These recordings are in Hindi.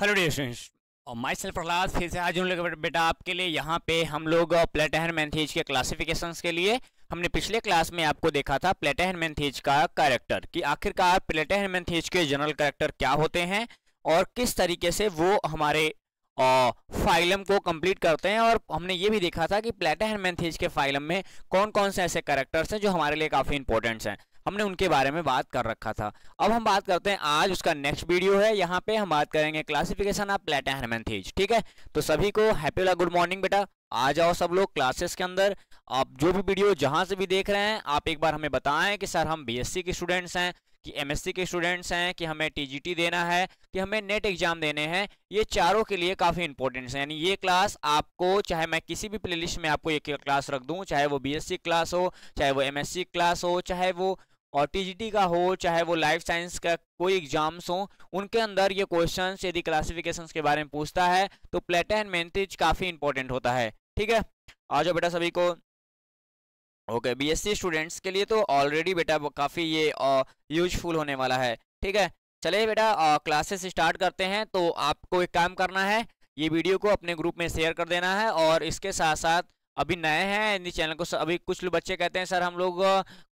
हेलो डियर स्टूडेंट्स और माई सेल्फ प्रहलाद फिर से आज हम लोग बेटा आपके लिए यहाँ पे हम लोग प्लेटहन uh, मैंथीज के क्लासिफिकेशन के लिए हमने पिछले क्लास में आपको देखा था प्लेटहन मैंथीज का कैरेक्टर कि आखिरकार प्लेटहन मैंथीज के जनरल कैरेक्टर क्या होते हैं और किस तरीके से वो हमारे फाइलम uh, को कंप्लीट करते हैं और हमने ये भी देखा था कि प्लेटहन हेनमेंथीज के फाइलम में कौन कौन से ऐसे कैरेक्टर्स हैं जो हमारे लिए काफ़ी इंपॉर्टेंट्स हैं हमने उनके बारे में बात कर रखा था अब हम बात करते हैं आज उसका नेक्स्ट वीडियो है यहाँ पे हम बात करेंगे क्लासिफिकेशन ऑफ प्लेटा हेरमेंथीज ठीक है तो सभी को हैप्पी वाला गुड मॉर्निंग बेटा आ जाओ सब लोग क्लासेस के अंदर आप जो भी वीडियो जहाँ से भी देख रहे हैं आप एक बार हमें बताएं कि सर हम बी के स्टूडेंट्स हैं कि एम के स्टूडेंट्स हैं कि हमें टीजीटी देना है कि हमें नेट एग्जाम देने हैं ये चारों के लिए काफ़ी इंपॉर्टेंट है यानी ये क्लास आपको चाहे मैं किसी भी प्लेलिस्ट में आपको एक क्लास रख दूँ चाहे वो बीएससी क्लास हो चाहे वो एमएससी क्लास हो चाहे वो और टीजीटी का हो चाहे वो लाइफ साइंस का कोई एग्जाम्स हो उनके अंदर ये क्वेश्चन यदि क्लासिफिकेशन के बारे में पूछता है तो प्लेट एंड मेंटिज काफ़ी इंपॉर्टेंट होता है ठीक है आ जाओ बेटा सभी को ओके बीएससी स्टूडेंट्स के लिए तो ऑलरेडी बेटा काफ़ी ये यूजफुल होने वाला है ठीक है चलिए बेटा क्लासेस स्टार्ट करते हैं तो आपको एक काम करना है ये वीडियो को अपने ग्रुप में शेयर कर देना है और इसके साथ साथ अभी नए हैं चैनल को अभी कुछ बच्चे कहते हैं सर हम लोग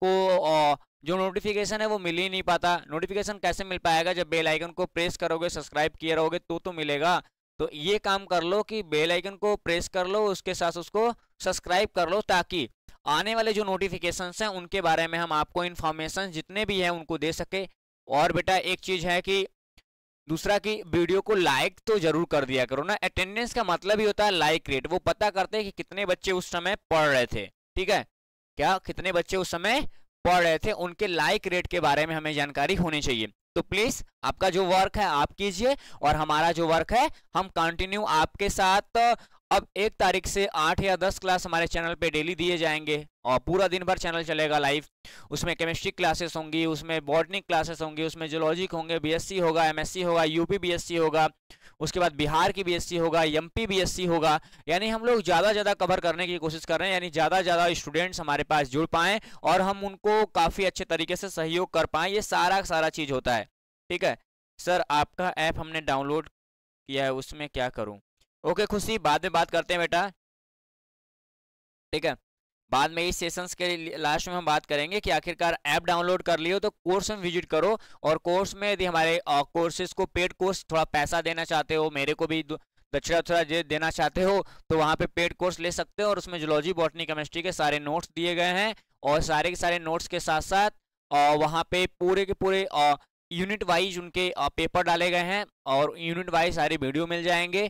को जो नोटिफिकेशन है वो मिल ही नहीं पाता नोटिफिकेशन कैसे मिल पाएगा जब बेल आइकन को प्रेस करोगे सब्सक्राइब किए रहोगे तो तो मिलेगा तो ये काम कर लो कि बेल आइकन को प्रेस कर लो उसके साथ उसको सब्सक्राइब कर लो ताकि आने वाले जो नोटिफिकेशन हैं उनके बारे में हम आपको इन्फॉर्मेशन जितने भी हैं उनको दे सके और बेटा एक चीज़ है कि दूसरा कि वीडियो को लाइक तो जरूर कर दिया करो ना अटेंडेंस का मतलब ही होता है लाइक रेट वो पता करते हैं कि कितने बच्चे उस समय पढ़ रहे थे ठीक है क्या कितने बच्चे उस समय पढ़ रहे थे उनके लाइक रेट के बारे में हमें जानकारी होनी चाहिए तो प्लीज आपका जो वर्क है आप कीजिए और हमारा जो वर्क है हम कंटिन्यू आपके साथ अब एक तारीख से आठ या दस क्लास हमारे चैनल पे डेली दिए जाएंगे और पूरा दिन भर चैनल चलेगा लाइव उसमें केमिस्ट्री क्लासेस होंगी उसमें बॉटनिक क्लासेस होंगी उसमें जोलॉजिक होंगे बीएससी होगा एमएससी होगा यूपी बीएससी होगा उसके बाद बिहार की बीएससी होगा एमपी बीएससी होगा यानी हम लोग ज़्यादा ज़्यादा कवर करने की कोशिश कर रहे हैं यानी ज़्यादा ज़्यादा स्टूडेंट्स हमारे पास जुड़ पाएँ और हम उनको काफ़ी अच्छे तरीके से सहयोग कर पाएँ ये सारा सारा चीज़ होता है ठीक है सर आपका ऐप हमने डाउनलोड किया है उसमें क्या करूँ ओके खुशी बाद में बात करते हैं बेटा ठीक है बाद में इस सेशंस के लास्ट में हम बात करेंगे कि आखिरकार ऐप डाउनलोड कर लियो तो कोर्स में विजिट करो और कोर्स में यदि हमारे कोर्सेज को पेड कोर्स थोड़ा पैसा देना चाहते हो मेरे को भी दक्षिणा थोड़ा जे देना चाहते हो तो वहाँ पे पेड कोर्स ले सकते हो और उसमें जोलॉजी बॉटनी केमिस्ट्री के सारे नोट्स दिए गए हैं और सारे के सारे नोट्स के साथ साथ और वहाँ पे पूरे के पूरे यूनिट वाइज उनके पेपर डाले गए हैं और यूनिट वाइज सारे वीडियो मिल जाएंगे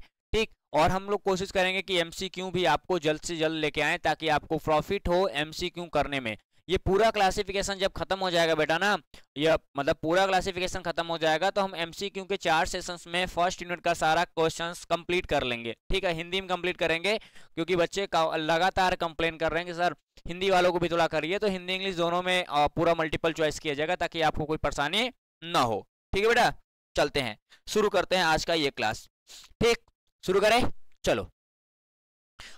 और हम लोग कोशिश करेंगे कि क्यू भी आपको जल्द से जल्द लेके आए ताकि आपको प्रॉफिट हो क्यू करने में ये पूरा क्लासिफिकेशन जब खत्म हो जाएगा बेटा ना ये मतलब पूरा क्लासिफिकेशन खत्म हो जाएगा तो हम एमसीक्यू के चार सेशंस में फर्स्ट यूनिट का सारा क्वेश्चंस कंप्लीट कर लेंगे ठीक है हिंदी में कंप्लीट करेंगे क्योंकि बच्चे लगातार कंप्लेन कर रहे हैं कि सर हिंदी वालों को भी थोड़ा करिए तो हिंदी इंग्लिश दोनों में पूरा मल्टीपल चॉइस किया जाएगा ताकि आपको कोई परेशानी ना हो ठीक है बेटा चलते हैं शुरू करते हैं आज का ये क्लास ठीक शुरू करें चलो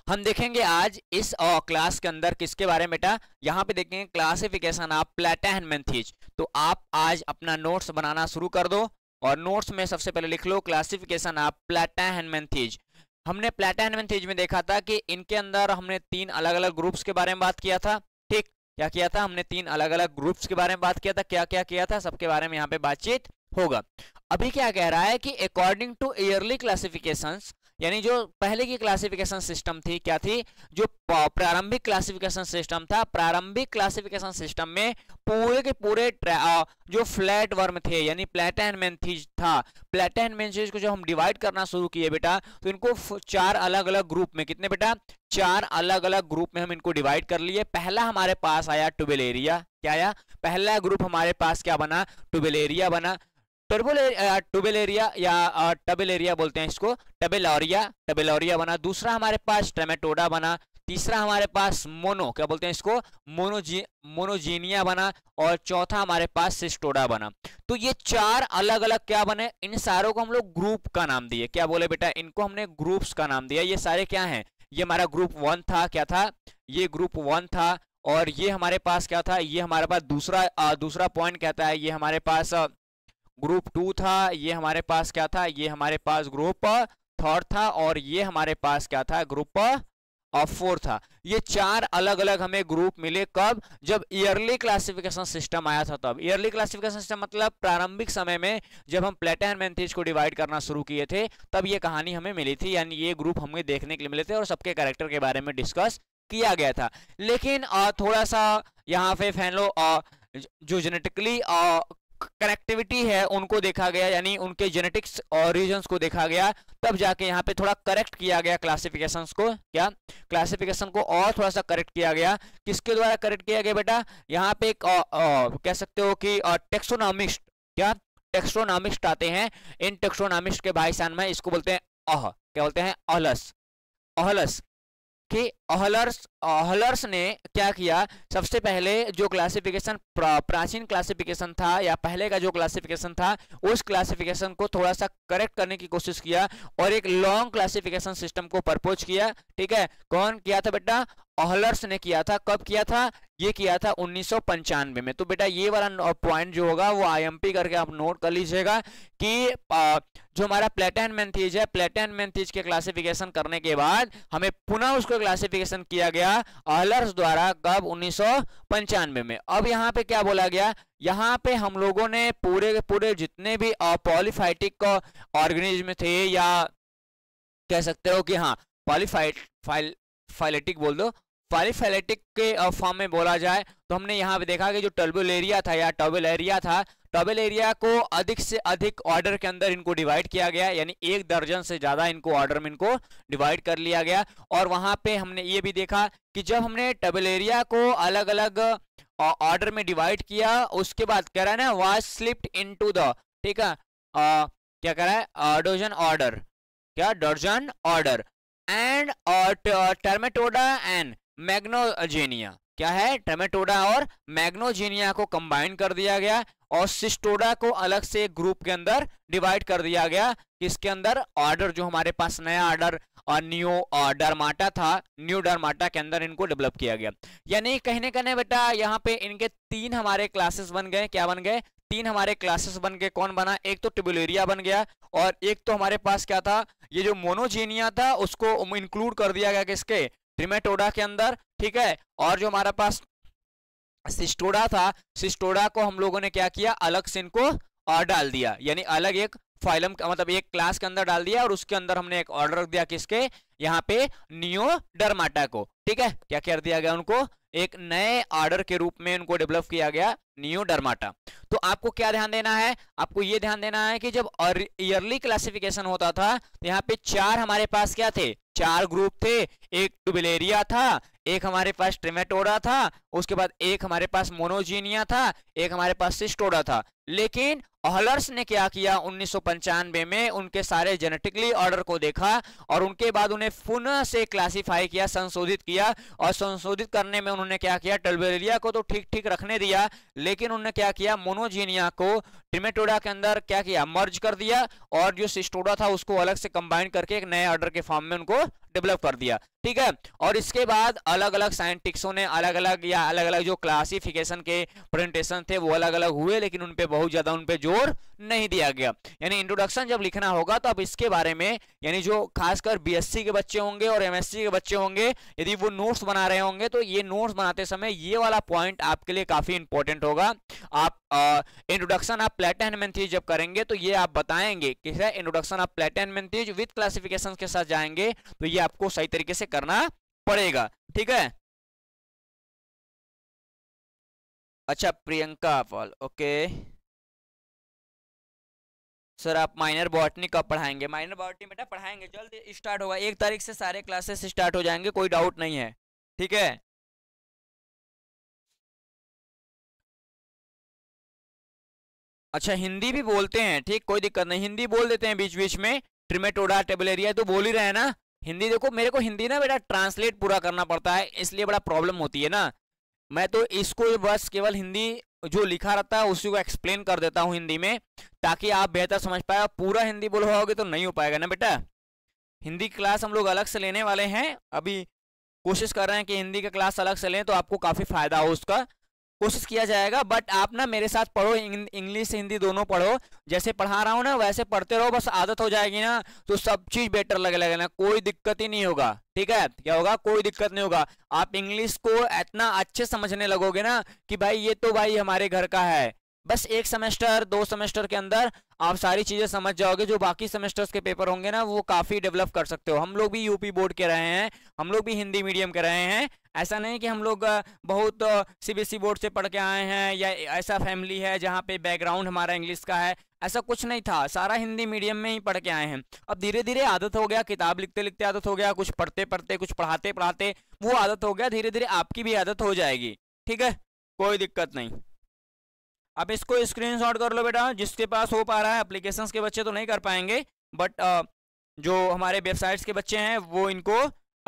हम देखेंगे आज इस क्लास के अंदर किसके बारे में बेटा यहां पे देखेंगे classification of platyhelminthes तो आप आज अपना नोट्स बनाना शुरू कर दो और नोट्स में सबसे पहले लिख लो classification of platyhelminthes हमने प्लेटा एंड मेंथीज में देखा था कि इनके अंदर हमने तीन अलग अलग ग्रुप्स के बारे में बात किया था ठीक क्या किया था हमने तीन अलग अलग ग्रुप्स के बारे में बात किया था क्या क्या किया था सबके बारे में यहाँ पे बातचीत होगा अभी क्या कह रहा है कि अकॉर्डिंग टू ईयरली क्लासिफिकेशन यानी जो पहले की क्लासिफिकेशन सिस्टम थी क्या थी जो प्रारंभिक क्लासिफिकेशन सिस्टम था प्रारंभिक क्लासिफिकेशन सिस्टम में पूरे के पूरे जो फ्लैट वर्म थे यानी थी था प्लेटेनमेंथीज को जो हम डिवाइड करना शुरू किए बेटा तो इनको चार अलग अलग ग्रुप में कितने बेटा चार अलग अलग ग्रुप में हम इनको डिवाइड कर लिए पहला हमारे पास आया एरिया क्या आया पहला ग्रुप हमारे पास क्या बना एरिया बना टर्बुल एरिया eh, या टबेल eh, एरिया बोलते हैं इसको टबेलॉरिया टबेलॉरिया बना दूसरा हमारे पास टमेटोडा बना तीसरा हमारे पास मोनो क्या बोलते हैं इसको मोनोजी मोनोजीनिया बना और चौथा हमारे पास सिस्टोडा बना तो ये चार अलग अलग क्या बने इन सारों को हम लोग ग्रुप का नाम दिए क्या बोले बेटा इनको हमने ग्रुप्स का नाम दिया ये सारे क्या हैं ये हमारा ग्रुप वन था क्या था ये ग्रुप वन था और ये हमारे पास क्या था ये हमारे पास दूसरा आ, दूसरा पॉइंट कहता है ये हमारे पास आ, ग्रुप टू था ये हमारे पास क्या था ये हमारे पास ग्रुप थर्ड था और ये हमारे पास क्या था ग्रुप ऑफ फोर था ये चार अलग अलग हमें ग्रुप मिले कब जब ईयरली क्लासिफिकेशन सिस्टम आया था तब ईयरली क्लासिफिकेशन सिस्टम मतलब प्रारंभिक समय में जब हम प्लेटन एंड मैंथीज को डिवाइड करना शुरू किए थे तब ये कहानी हमें मिली थी यानी ये ग्रुप हमें देखने के लिए मिले थे और सबके कैरेक्टर के बारे में डिस्कस किया गया था लेकिन थोड़ा सा यहाँ पे फैन लो जो जेनेटिकली कनेक्टिविटी है उनको देखा गया यानी उनके जेनेटिक्स और रीजन्स को देखा गया तब जाके यहाँ पे थोड़ा करेक्ट किया गया क्लासिफिकेशन को क्या क्लासिफिकेशन को और थोड़ा सा करेक्ट किया गया किसके द्वारा करेक्ट किया गया बेटा यहाँ पे एक आ, आ, कह सकते हो कि टेक्सोनामिस्ट क्या टेक्सोनामिस्ट आते हैं इन टेक्सोनामिस्ट के भाई में इसको बोलते हैं अह क्या बोलते हैं अहलस अहलस कि अहलर्स अहलर्स ने क्या किया सबसे पहले जो क्लासिफिकेशन प्राचीन क्लासिफिकेशन था या पहले का जो क्लासिफिकेशन था उस क्लासिफिकेशन को थोड़ा सा करेक्ट करने की कोशिश किया और एक लॉन्ग क्लासिफिकेशन सिस्टम को प्रपोज किया ठीक है कौन किया था बेटा अहलर्स ने किया था कब किया था ये किया था उन्नीस में तो बेटा ये वाला पॉइंट जो होगा वो आई करके आप नोट कर लीजिएगा कि जो हमारा प्लेटेन मैंथीज है प्लेटेन मैंथीज के क्लासिफिकेशन करने के बाद हमें पुनः उसको क्लासिफिक नोटिफिकेशन किया गया ऑलर्स द्वारा कब उन्नीस में अब यहाँ पे क्या बोला गया यहाँ पे हम लोगों ने पूरे पूरे जितने भी पॉलीफाइटिक ऑर्गेनिज्म थे या कह सकते हो कि हाँ पॉलीफाइट फाइल फाइलेटिक बोल दो पॉलीफेलेटिक के फॉर्म में बोला जाए तो हमने यहाँ पे देखा कि जो टर्बुल एरिया था या टर्बुल एरिया था टर्बल एरिया को अधिक से अधिक ऑर्डर के अंदर इनको डिवाइड किया गया यानी एक दर्जन से ज़्यादा इनको ऑर्डर में इनको डिवाइड कर लिया गया और वहां पे हमने ये भी देखा कि जब हमने टबल एरिया को अलग अलग ऑर्डर में डिवाइड किया उसके बाद कह रहा है ना was slipped into the ठीक है क्या कह रहा है डोजन ऑर्डर क्या dozen order and trematoda and monogenea क्या है टमेटोडा और मैग्नोजेनिया को कंबाइन कर दिया गया और सिस्टोडा को अलग से ग्रुप के अंदर डिवाइड कर दिया गया इसके अंदर ऑर्डर जो हमारे पास नया ऑर्डर और न्यू डरमाटा था न्यू डरमाटा के अंदर इनको डेवलप किया गया यानी कहने कहने बेटा यहाँ पे इनके तीन हमारे क्लासेस बन गए क्या बन गए तीन हमारे क्लासेस बन गए कौन बना एक तो टिबुलेरिया बन गया और एक तो हमारे पास क्या था ये जो मोनोजेनिया था उसको इंक्लूड कर दिया गया किसके ट्रिमेटोडा के अंदर ठीक है और जो हमारे पास सिस्टोडा था सिस्टोडा को हम लोगों ने क्या किया अलग से इनको और डाल दिया यानी अलग एक फाइलम मतलब एक क्लास के अंदर डाल दिया और उसके अंदर हमने एक ऑर्डर रख दिया किसके यहाँ पे डरमाटा को ठीक है क्या कर दिया गया उनको एक नए ऑर्डर के रूप में उनको डेवलप किया गया नियो डरमाटा तो आपको क्या ध्यान देना है आपको ये ध्यान देना है कि जब ईयरली क्लासिफिकेशन होता था तो यहाँ पे चार हमारे पास क्या थे चार ग्रुप थे एक टुबलेरिया तो था एक हमारे पास ट्रेमेटोडा था उसके बाद एक हमारे पास मोनोजीनिया था एक हमारे पास सिस्टोडा था लेकिन हलर्स ने क्या किया उन्नीस में उनके सारे जेनेटिकली ऑर्डर को देखा और उनके बाद उन्हें पुनः से क्लासिफाई किया संशोधित किया और संशोधित करने में उन्होंने क्या किया टलबेरिया को तो ठीक ठीक रखने दिया लेकिन उन्होंने क्या किया मोनोजीनिया को ट्रिमेटोडा के अंदर क्या किया मर्ज कर दिया और जो सिस्टोडा था उसको अलग से कंबाइन करके एक नए ऑर्डर के फॉर्म में उनको डेवलप कर दिया ठीक है और इसके बाद अलग अलग साइंटिस्टों ने अलग अलग या अलग अलग जो क्लासिफिकेशन के प्रेजेंटेशन थे वो अलग अलग हुए लेकिन उन पे बहुत ज्यादा उन पे जोर नहीं दिया गया यानी इंट्रोडक्शन जब लिखना होगा तो अब इसके बारे में यानी जो खासकर बीएससी के बच्चे होंगे और एमएससी के बच्चे होंगे यदि वो नोट्स बना रहे होंगे तो ये नोट्स बनाते समय ये वाला पॉइंट आपके लिए काफी इंपॉर्टेंट होगा आप इंट्रोडक्शन ऑफ प्लेटन मेंथीज जब करेंगे तो ये आप बताएंगे कि introduction of platyhelminthes with classification के साथ जाएंगे तो ये आपको सही तरीके से करना पड़ेगा ठीक है अच्छा प्रियंका पॉल ओके सर आप माइनर बॉटनी कब पढ़ाएंगे माइनर बॉटनी बेटा पढ़ाएंगे जल्द स्टार्ट होगा एक तारीख से सारे क्लासेस स्टार्ट हो जाएंगे कोई डाउट नहीं है ठीक है अच्छा हिंदी भी बोलते हैं ठीक कोई दिक्कत नहीं हिंदी बोल देते हैं बीच बीच में ट्रिमेटोडा टेबलेरिया तो बोल ही रहे हैं ना हिंदी देखो मेरे को हिंदी ना बेटा ट्रांसलेट पूरा करना पड़ता है इसलिए बड़ा प्रॉब्लम होती है ना मैं तो इसको बस केवल हिंदी जो लिखा रहता है उसी को एक्सप्लेन कर देता हूँ हिंदी में ताकि आप बेहतर समझ पाए पूरा हिंदी बोलवाओगे तो नहीं हो पाएगा ना बेटा हिंदी क्लास हम लोग अलग से लेने वाले हैं अभी कोशिश कर रहे हैं कि हिंदी का क्लास अलग से लें तो आपको काफ़ी फायदा हो उसका कोशिश किया जाएगा बट आप ना मेरे साथ पढ़ो इंग्लिश हिंदी दोनों पढ़ो जैसे पढ़ा रहा हूँ ना वैसे पढ़ते रहो बस आदत हो जाएगी ना तो सब चीज़ बेटर लगे लगे ना कोई दिक्कत ही नहीं होगा ठीक है क्या होगा कोई दिक्कत नहीं होगा आप इंग्लिश को इतना अच्छे समझने लगोगे ना कि भाई ये तो भाई हमारे घर का है बस एक सेमेस्टर दो सेमेस्टर के अंदर आप सारी चीज़ें समझ जाओगे जो बाकी सेमेस्टर्स के पेपर होंगे ना वो काफ़ी डेवलप कर सकते हो हम लोग भी यूपी बोर्ड के रहे हैं हम लोग भी हिंदी मीडियम के रहे हैं ऐसा नहीं कि हम लोग बहुत सीबीएसई बोर्ड e से पढ़ के आए हैं या ऐसा फैमिली है जहाँ पे बैकग्राउंड हमारा इंग्लिश का है ऐसा कुछ नहीं था सारा हिंदी मीडियम में ही पढ़ के आए हैं अब धीरे धीरे आदत हो गया किताब लिखते लिखते आदत हो गया कुछ पढ़ते पढ़ते कुछ पढ़ाते पढ़ाते वो आदत हो गया धीरे धीरे आपकी भी आदत हो जाएगी ठीक है कोई दिक्कत नहीं अब इसको स्क्रीनशॉट कर लो बेटा जिसके पास हो पा रहा है एप्लीकेशंस के बच्चे तो नहीं कर पाएंगे बट uh, जो हमारे वेबसाइट्स के बच्चे हैं वो इनको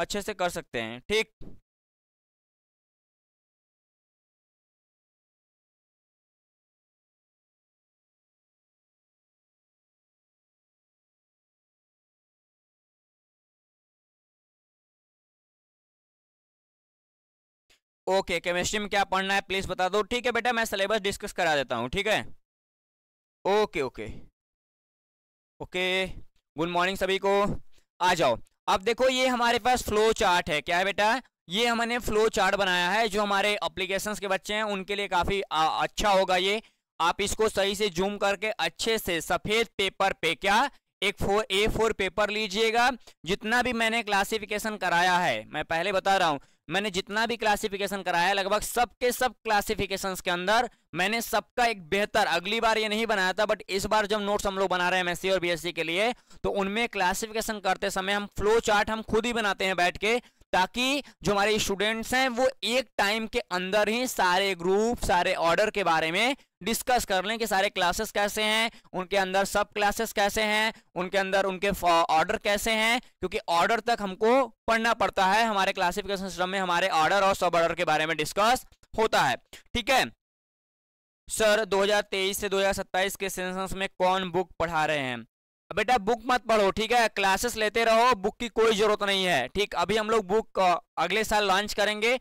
अच्छे से कर सकते हैं ठीक ओके केमिस्ट्री में क्या पढ़ना है प्लीज बता दो ठीक है बेटा मैं सिलेबस डिस्कस करा देता हूँ ठीक है okay okay okay good morning सभी को आ जाओ अब देखो ये हमारे पास फ्लो चार्ट है क्या है बेटा ये हमने फ्लो चार्ट बनाया है जो हमारे अप्लीकेशन के बच्चे हैं उनके लिए काफ़ी अच्छा होगा ये आप इसको सही से जूम करके अच्छे से सफ़ेद पेपर पे क्या एक फोर ए फोर पेपर लीजिएगा जितना भी मैंने क्लासिफिकेशन कराया है मैं पहले बता रहा हूँ मैंने जितना भी क्लासिफिकेशन कराया लगभग सबके सब, सब क्लासिफिकेशन के अंदर मैंने सबका एक बेहतर अगली बार ये नहीं बनाया था बट इस बार जब नोट्स हम लोग बना रहे हैं एमएससी और बीएससी के लिए तो उनमें क्लासिफिकेशन करते समय हम फ्लो चार्ट हम खुद ही बनाते हैं बैठ के ताकि जो हमारे स्टूडेंट्स हैं वो एक टाइम के अंदर ही सारे ग्रुप सारे ऑर्डर के बारे में डिस्कस कर लें कि सारे क्लासेस कैसे हैं उनके अंदर सब क्लासेस कैसे हैं उनके अंदर उनके ऑर्डर कैसे हैं क्योंकि ऑर्डर तक हमको पढ़ना पड़ता है हमारे क्लासिफिकेशन सिस्टम में हमारे ऑर्डर और सब ऑर्डर के बारे में डिस्कस होता है ठीक है सर 2023 से 2027 के सेंसेंस में कौन बुक पढ़ा रहे हैं बेटा बुक मत पढ़ो ठीक है क्लासेस लेते रहो बुक की कोई जरूरत नहीं है ठीक अभी हम लोग बुक अगले साल लॉन्च करेंगे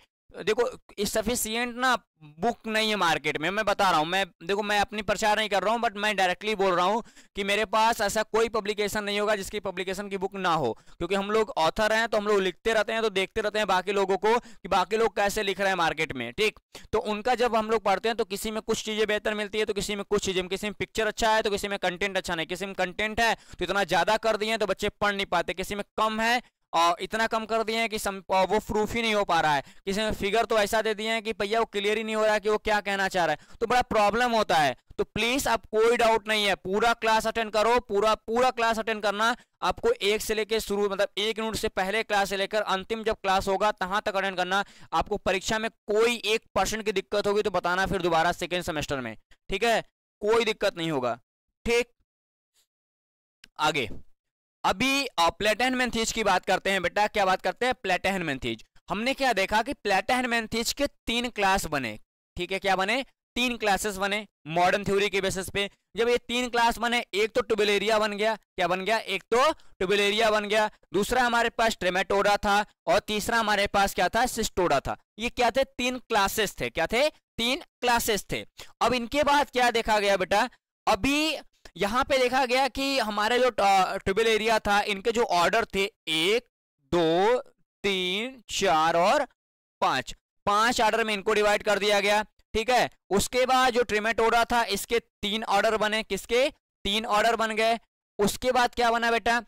देखो सफिशियंट ना बुक नहीं है मार्केट में मैं बता रहा हूँ मैं देखो मैं अपनी प्रचार नहीं कर रहा हूँ बट मैं डायरेक्टली बोल रहा हूँ कि मेरे पास ऐसा कोई पब्लिकेशन नहीं होगा जिसकी पब्लिकेशन की बुक ना हो क्योंकि हम लोग ऑथर हैं तो हम लोग लिखते रहते हैं तो देखते रहते हैं बाकी लोगों को कि बाकी लोग कैसे लिख रहे हैं मार्केट में ठीक तो उनका जब हम लोग पढ़ते हैं तो किसी में कुछ चीज़ें बेहतर मिलती है तो किसी में कुछ चीज़ें किसी में पिक्चर अच्छा है तो किसी में कंटेंट अच्छा नहीं किसी में कंटेंट है तो इतना ज़्यादा कर दिए तो बच्चे पढ़ नहीं पाते किसी में कम है और इतना कम कर दिए हैं कि सम, वो प्रूफ ही नहीं हो पा रहा है किसी में फिगर तो ऐसा दे दिए हैं कि भैया वो क्लियर ही नहीं हो रहा है कि वो क्या कहना चाह रहा है तो बड़ा प्रॉब्लम होता है तो प्लीज आप कोई डाउट नहीं है पूरा क्लास अटेंड करो पूरा पूरा क्लास अटेंड करना आपको एक से लेकर शुरू मतलब एक मिनट से पहले क्लास से लेकर अंतिम जब क्लास होगा तहां तक अटेंड करना आपको परीक्षा में कोई एक परसेंट की दिक्कत होगी तो बताना फिर दोबारा सेकेंड सेमेस्टर में ठीक है कोई दिक्कत नहीं होगा ठीक आगे अभी प्लेटहन मैंथीज की बात करते हैं बेटा क्या बात करते हैं प्लेटहन मैंथीज हमने क्या देखा कि प्लेटहन मैंथीज के तीन क्लास बने ठीक है क्या बने तीन क्लासेस बने मॉडर्न थ्योरी के बेसिस पे जब ये तीन क्लास बने एक तो टुबलेरिया बन गया क्या बन गया एक तो टुबलेरिया बन गया दूसरा हमारे पास ट्रेमेटोडा था और तीसरा हमारे पास क्या था सिस्टोडा था ये क्या थे तीन क्लासेस थे क्या थे तीन क्लासेस थे अब इनके बाद क्या देखा गया बेटा अभी यहाँ पे देखा गया कि हमारे जो ट्रिबल एरिया था इनके जो ऑर्डर थे एक दो तीन चार और पांच पांच ऑर्डर में इनको डिवाइड कर दिया गया ठीक है उसके बाद जो ट्रिमेटोडा था इसके तीन ऑर्डर बने किसके तीन ऑर्डर बन गए उसके बाद क्या बना बेटा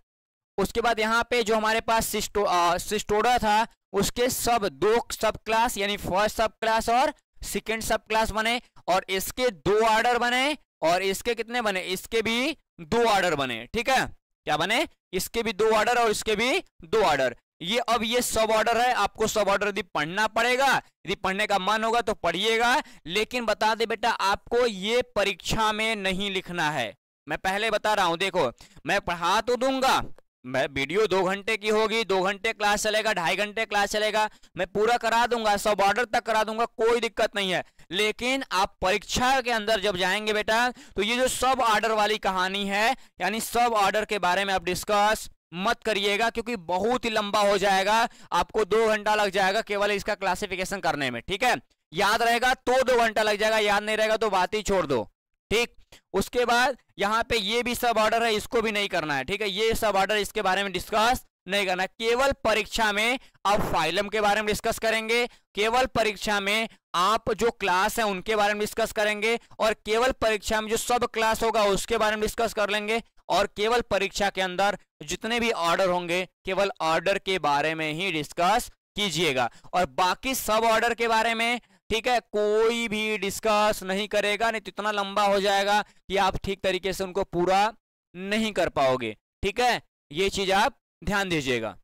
उसके बाद यहाँ पे जो हमारे पास सिस्टो आ, सिस्टोडा था उसके सब दो सब क्लास यानी फर्स्ट सब क्लास और सेकेंड सब क्लास बने और इसके दो ऑर्डर बने और इसके कितने बने इसके भी दो ऑर्डर बने ठीक है क्या बने इसके भी दो ऑर्डर और इसके भी दो ऑर्डर ये अब ये सब ऑर्डर है आपको सब ऑर्डर यदि पढ़ना पड़ेगा यदि पढ़ने का मन होगा तो पढ़िएगा लेकिन बता दे बेटा आपको ये परीक्षा में नहीं लिखना है मैं पहले बता रहा हूं देखो मैं पढ़ा तो दूंगा मैं वीडियो दो घंटे की होगी दो घंटे क्लास चलेगा ढाई घंटे क्लास चलेगा मैं पूरा करा दूंगा सब ऑर्डर तक करा दूंगा कोई दिक्कत नहीं है लेकिन आप परीक्षा के अंदर जब जाएंगे बेटा तो ये जो सब ऑर्डर वाली कहानी है यानी सब ऑर्डर के बारे में आप डिस्कस मत करिएगा क्योंकि बहुत ही लंबा हो जाएगा आपको दो घंटा लग जाएगा केवल इसका क्लासिफिकेशन करने में ठीक है याद रहेगा तो दो घंटा लग जाएगा याद नहीं रहेगा तो बात ही छोड़ दो ठीक उसके बाद यहाँ पे ये भी सब ऑर्डर है इसको भी नहीं करना है ठीक है ये सब ऑर्डर इसके बारे में डिस्कस नहीं करना केवल परीक्षा में आप फाइलम के बारे में डिस्कस करेंगे केवल परीक्षा में आप जो क्लास है उनके बारे में डिस्कस करेंगे और केवल परीक्षा में जो सब क्लास होगा उसके बारे में डिस्कस कर लेंगे और केवल परीक्षा के अंदर जितने भी ऑर्डर होंगे केवल ऑर्डर के बारे में ही डिस्कस कीजिएगा और बाकी सब ऑर्डर के बारे में ठीक है कोई भी डिस्कस नहीं करेगा नहीं तो इतना लंबा हो जाएगा कि आप ठीक तरीके से उनको पूरा नहीं कर पाओगे ठीक है ये चीज आप ध्यान दीजिएगा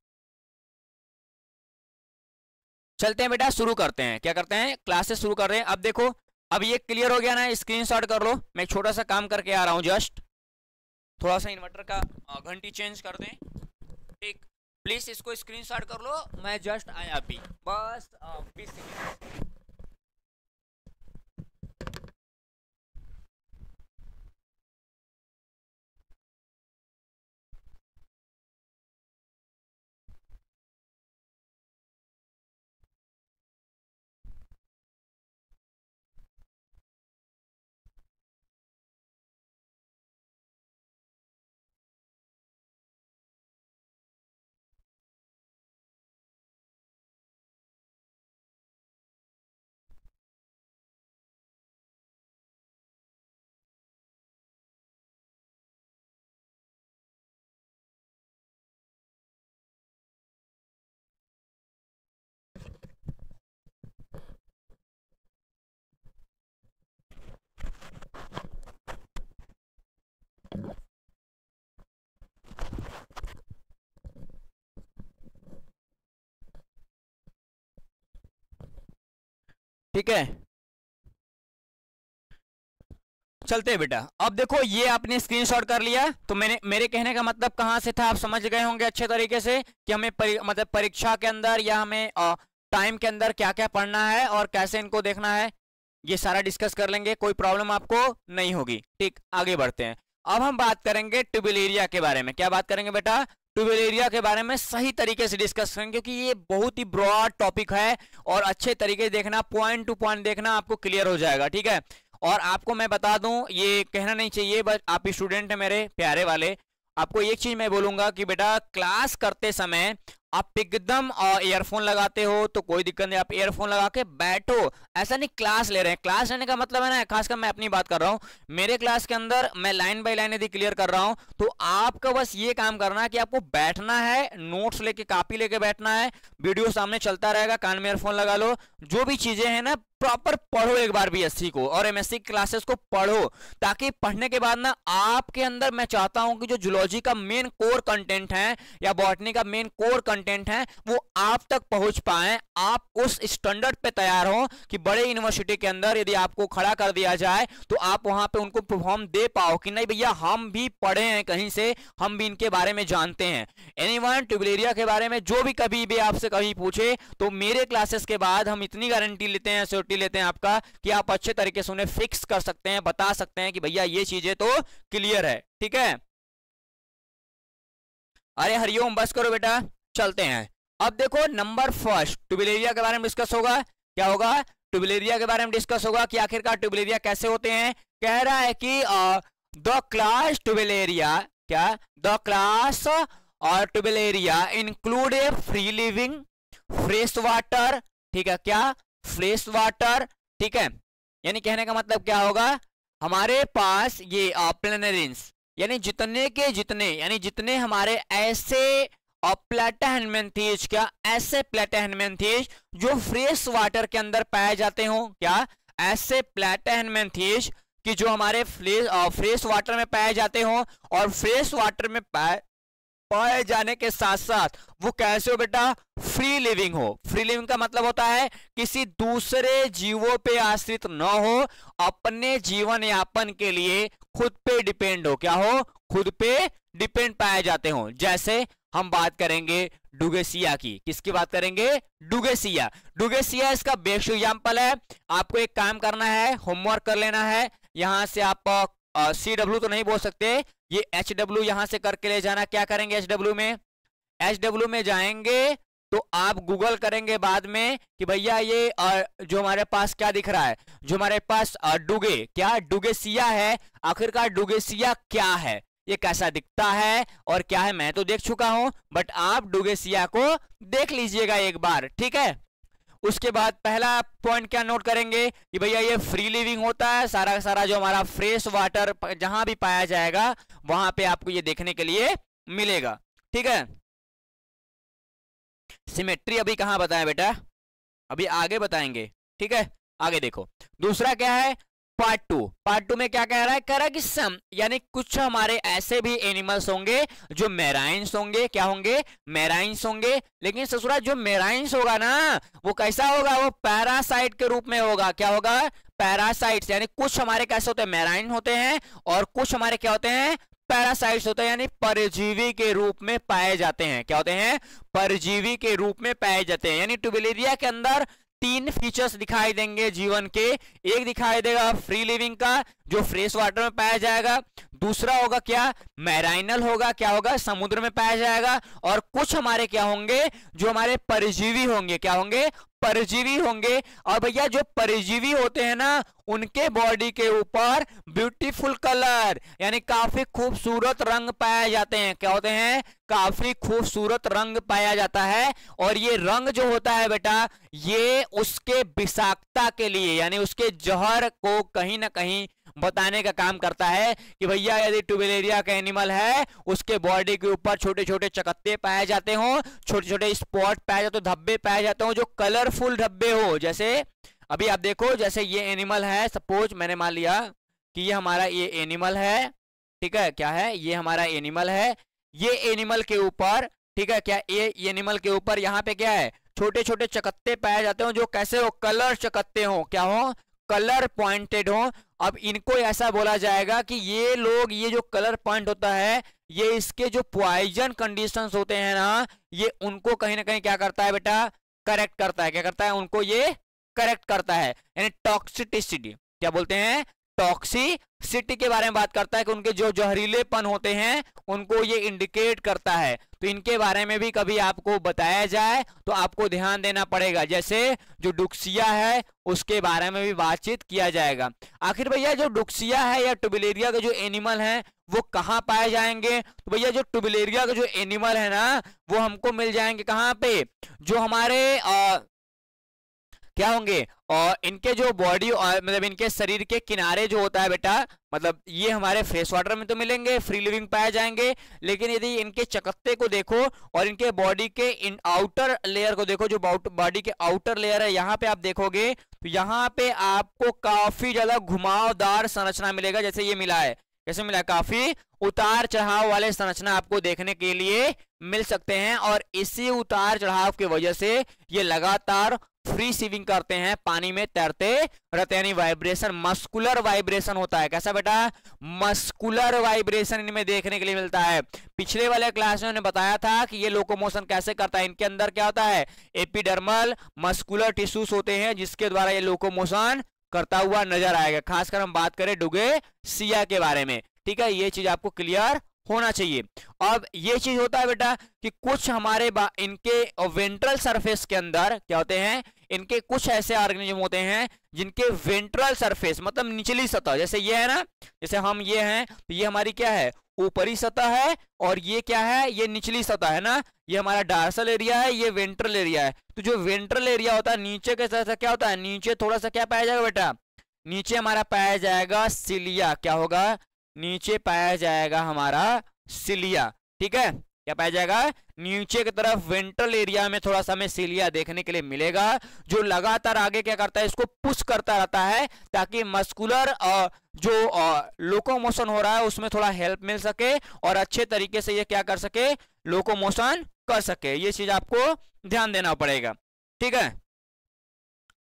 चलते हैं बेटा शुरू करते हैं क्या करते हैं क्लासेस शुरू कर रहे हैं अब देखो अब ये क्लियर हो गया ना स्क्रीनशॉट कर लो मैं छोटा सा काम करके आ रहा हूँ जस्ट थोड़ा सा इन्वर्टर का घंटी चेंज कर दें ठीक प्लीज़ इसको स्क्रीनशॉट कर लो मैं जस्ट आया अभी बस बीस सेकेंड ठीक है चलते हैं बेटा अब देखो ये आपने स्क्रीनशॉट कर लिया तो मैंने मेरे कहने का मतलब कहां से था आप समझ गए होंगे अच्छे तरीके से कि हमें परि, मतलब परीक्षा के अंदर या हमें टाइम के अंदर क्या क्या पढ़ना है और कैसे इनको देखना है ये सारा डिस्कस कर लेंगे कोई प्रॉब्लम आपको नहीं होगी ठीक आगे बढ़ते हैं अब हम बात करेंगे एरिया के बारे में क्या बात करेंगे बेटा ट्यूबवेल एरिया के बारे में सही तरीके से डिस्कस करें क्योंकि ये बहुत ही ब्रॉड टॉपिक है और अच्छे तरीके से देखना पॉइंट टू पॉइंट देखना आपको क्लियर हो जाएगा ठीक है और आपको मैं बता दूं ये कहना नहीं चाहिए बस आप स्टूडेंट हैं मेरे प्यारे वाले आपको एक चीज मैं बोलूंगा कि बेटा क्लास करते समय आप एकदम एयरफोन लगाते हो तो कोई दिक्कत नहीं आप एयरफोन लगा के बैठो ऐसा नहीं क्लास ले रहे हैं क्लास लेने का मतलब है ना खासकर मैं अपनी बात कर रहा हूँ मेरे क्लास के अंदर मैं लाइन बाय लाइन यदि क्लियर कर रहा हूँ तो आपका बस ये काम करना है कि आपको बैठना है नोट्स लेके कापी लेके बैठना है वीडियो सामने चलता रहेगा कान में एयरफोन लगा लो जो भी चीजें हैं ना प्रॉपर पढ़ो एक बार बीएससी को और एमएससी क्लासेस को पढ़ो ताकि पढ़ने के बाद ना आपके अंदर मैं चाहता हूं कि जो जुलॉजी का मेन कोर कंटेंट है या बॉटनी का मेन कोर कंटेंट है वो आप तक पहुंच पाए आप उस स्टैंडर्ड पे तैयार हो कि बड़े यूनिवर्सिटी के अंदर यदि आपको खड़ा कर दिया जाए तो आप वहां पे उनको परफॉर्म दे पाओ कि नहीं भैया हम भी पढ़े हैं कहीं से हम भी इनके बारे में जानते हैं एनीवन ट्यूबलेरिया के बारे में जो भी कभी भी आपसे कभी पूछे तो मेरे क्लासेस के बाद हम इतनी गारंटी लेते हैं गारंटी लेते हैं आपका कि आप अच्छे तरीके से उन्हें फिक्स कर सकते हैं बता सकते हैं कि भैया ये चीजें तो क्लियर है ठीक है अरे हरिओम बस करो बेटा चलते हैं अब देखो नंबर फर्स्ट ट्यूबलेरिया के बारे में डिस्कस होगा क्या होगा ट्यूबलेरिया के बारे में डिस्कस होगा कि आखिरकार ट्यूबलेरिया कैसे होते हैं कह रहा है कि द क्लास ट्यूबलेरिया क्या द क्लास और turbellaria include a free living fresh water ठीक है क्या फ्रेश वाटर ठीक है यानी कहने का मतलब क्या होगा हमारे पास ये प्लेनरिन्स यानी जितने के जितने यानी जितने हमारे ऐसे क्या ऐसे प्लेटाहनमेंथीज जो फ्रेश वाटर के अंदर पाए जाते हो क्या ऐसे प्लेटाहनमेंथीज कि जो हमारे फ्रेश वाटर में पाए जाते हो और फ्रेश वाटर में पाए पाए जाने के साथ साथ वो कैसे हो बेटा फ्री लिविंग हो फ्री लिविंग का मतलब होता है किसी दूसरे जीवों पे आश्रित न हो अपने जीवन यापन के लिए खुद पे डिपेंड हो क्या हो खुद पे डिपेंड पाए जाते हो जैसे हम बात करेंगे डुगेसिया की किसकी बात करेंगे डुगेसिया डुगेसिया इसका बेस्ट एग्जाम्पल है आपको एक काम करना है होमवर्क कर लेना है यहां से आप सी डब्ल्यू तो नहीं बोल सकते ये एच डब्ल्यू यहां से करके ले जाना क्या करेंगे एच डब्ल्यू में एच डब्ल्यू में जाएंगे तो आप गूगल करेंगे बाद में कि भैया ये जो हमारे पास क्या दिख रहा है जो हमारे पास डुगे क्या डुगेसिया है आखिरकार डुगेसिया क्या है ये कैसा दिखता है और क्या है मैं तो देख चुका हूं बट आप डुगेसिया को देख लीजिएगा एक बार ठीक है उसके बाद पहला पॉइंट क्या नोट करेंगे कि भैया ये फ्री लिविंग होता है सारा सारा जो हमारा फ्रेश वाटर जहां भी पाया जाएगा वहां पे आपको ये देखने के लिए मिलेगा ठीक है सिमेट्री अभी कहां बताएं बेटा अभी आगे बताएंगे ठीक है आगे देखो दूसरा क्या है पार्ट टू पार्ट टू में क्या कह रहा है कह रहा है कि सम यानी कुछ हमारे ऐसे भी एनिमल्स होंगे जो मेराइंस होंगे क्या होंगे मेराइंस होंगे लेकिन ससुरा जो मेराइंस होगा ना वो कैसा होगा वो पैरासाइट के रूप में होगा क्या होगा पैरासाइट यानी कुछ हमारे कैसे होते हैं मेराइन होते हैं और कुछ हमारे क्या होते हैं पैरासाइट्स होते हैं यानी परजीवी के रूप में पाए जाते हैं क्या होते हैं परजीवी के रूप में पाए जाते हैं यानी ट्यूबेलेरिया के अंदर तीन फीचर्स दिखाई देंगे जीवन के एक दिखाई देगा फ्री लिविंग का जो फ्रेश वाटर में पाया जाएगा दूसरा होगा क्या मैराइनल होगा क्या होगा समुद्र में पाया जाएगा और कुछ हमारे क्या होंगे जो हमारे परजीवी होंगे क्या होंगे परजीवी होंगे और भैया जो परजीवी होते हैं ना उनके बॉडी के ऊपर ब्यूटीफुल कलर यानी काफी खूबसूरत रंग पाए जाते हैं क्या होते हैं काफी खूबसूरत रंग पाया जाता है और ये रंग जो होता है बेटा ये उसके विषाक्तता के लिए यानी उसके जहर को कहीं ना कहीं बताने का काम करता है कि भैया यदि ट्यूबेलेरिया का एनिमल है उसके बॉडी के ऊपर छोटे छोटे चकत्ते पाए जाते हो छोटे छोटे स्पॉट पाए जाते हो धब्बे पाए जाते हो जो कलरफुल धब्बे हो जैसे अभी आप देखो जैसे ये एनिमल है सपोज मैंने मान लिया कि ये हमारा ये एनिमल है ठीक है क्या है ये हमारा एनिमल है ये एनिमल के ऊपर ठीक है क्या ये एनिमल के ऊपर यहाँ पे क्या है छोटे छोटे चकत्ते पाए जाते हो जो कैसे हो कलर चकत्ते हो क्या हो कलर पॉइंटेड हो अब इनको ऐसा बोला जाएगा कि ये लोग ये जो कलर पॉइंट होता है ये इसके जो प्वाइजन कंडीशन होते हैं ना ये उनको कहीं ना कहीं क्या करता है बेटा करेक्ट करता है क्या करता है उनको ये करेक्ट करता है यानी टॉक्सिटिसिटी क्या बोलते हैं टॉक्सिसिटी के बारे में बात करता है कि उनके जो जहरीलेपन होते हैं उनको ये इंडिकेट करता है तो इनके बारे में भी कभी आपको बताया जाए तो आपको ध्यान देना पड़ेगा जैसे जो डुक्सिया है उसके बारे में भी बातचीत किया जाएगा आखिर भैया जो डुक्सिया है या टुबलेरिया के जो एनिमल है वो कहाँ पाए जाएंगे तो भैया जो टुबलेरिया के जो एनिमल है ना वो हमको मिल जाएंगे कहाँ पे जो हमारे आ, क्या होंगे और इनके जो बॉडी मतलब इनके शरीर के किनारे जो होता है बेटा मतलब ये हमारे फ्रेश वाटर में तो मिलेंगे फ्री लिविंग पाए जाएंगे लेकिन यदि इनके चकत्ते को देखो और इनके बॉडी के इन आउटर लेयर को देखो जो बॉडी के आउटर लेयर है यहाँ पे आप देखोगे तो यहाँ पे आपको काफी ज्यादा घुमावदार संरचना मिलेगा जैसे ये मिला है कैसे मिला काफी उतार चढ़ाव वाले संरचना आपको देखने के लिए मिल सकते हैं और इसी उतार चढ़ाव की वजह से ये लगातार फ्री स्विमिंग करते हैं पानी में तैरते रहते यानी वाइब्रेशन मस्कुलर वाइब्रेशन होता है कैसा बेटा मस्कुलर वाइब्रेशन इनमें देखने के लिए मिलता है पिछले वाले क्लास में बताया था कि ये लोकोमोशन कैसे करता है इनके अंदर क्या होता है एपिडर्मल मस्कुलर टिश्यूज होते हैं जिसके द्वारा ये लोकोमोशन करता हुआ नजर आएगा खासकर हम बात करें डुगे सिया के बारे में ठीक है ये चीज आपको क्लियर होना चाहिए अब ये चीज होता है बेटा कि कुछ हमारे इनके वेंट्रल सरफेस के अंदर क्या होते हैं इनके कुछ ऐसे ऑर्गेनिज्म होते हैं जिनके वेंट्रल सरफेस मतलब निचली सतह जैसे ये है ना जैसे हम ये हैं तो ये हमारी क्या है ऊपरी सतह है और ये क्या है ये निचली सतह है ना ये हमारा डार्सल एरिया है ये वेंट्रल एरिया है तो जो वेंट्रल एरिया होता है नीचे के साथ क्या होता है नीचे थोड़ा सा क्या पाया जाएगा बेटा नीचे हमारा पाया जाएगा सिलिया क्या होगा नीचे पाया जाएगा हमारा सिलिया ठीक है क्या पाया जाएगा नीचे की तरफ वेंट्रल एरिया में थोड़ा सा हमें सिलिया देखने के लिए मिलेगा जो लगातार आगे क्या करता है इसको पुश करता रहता है ताकि मस्कुलर जो लोकोमोशन हो रहा है उसमें थोड़ा हेल्प मिल सके और अच्छे तरीके से ये क्या कर सके लोकोमोशन कर सके ये चीज आपको ध्यान देना पड़ेगा ठीक है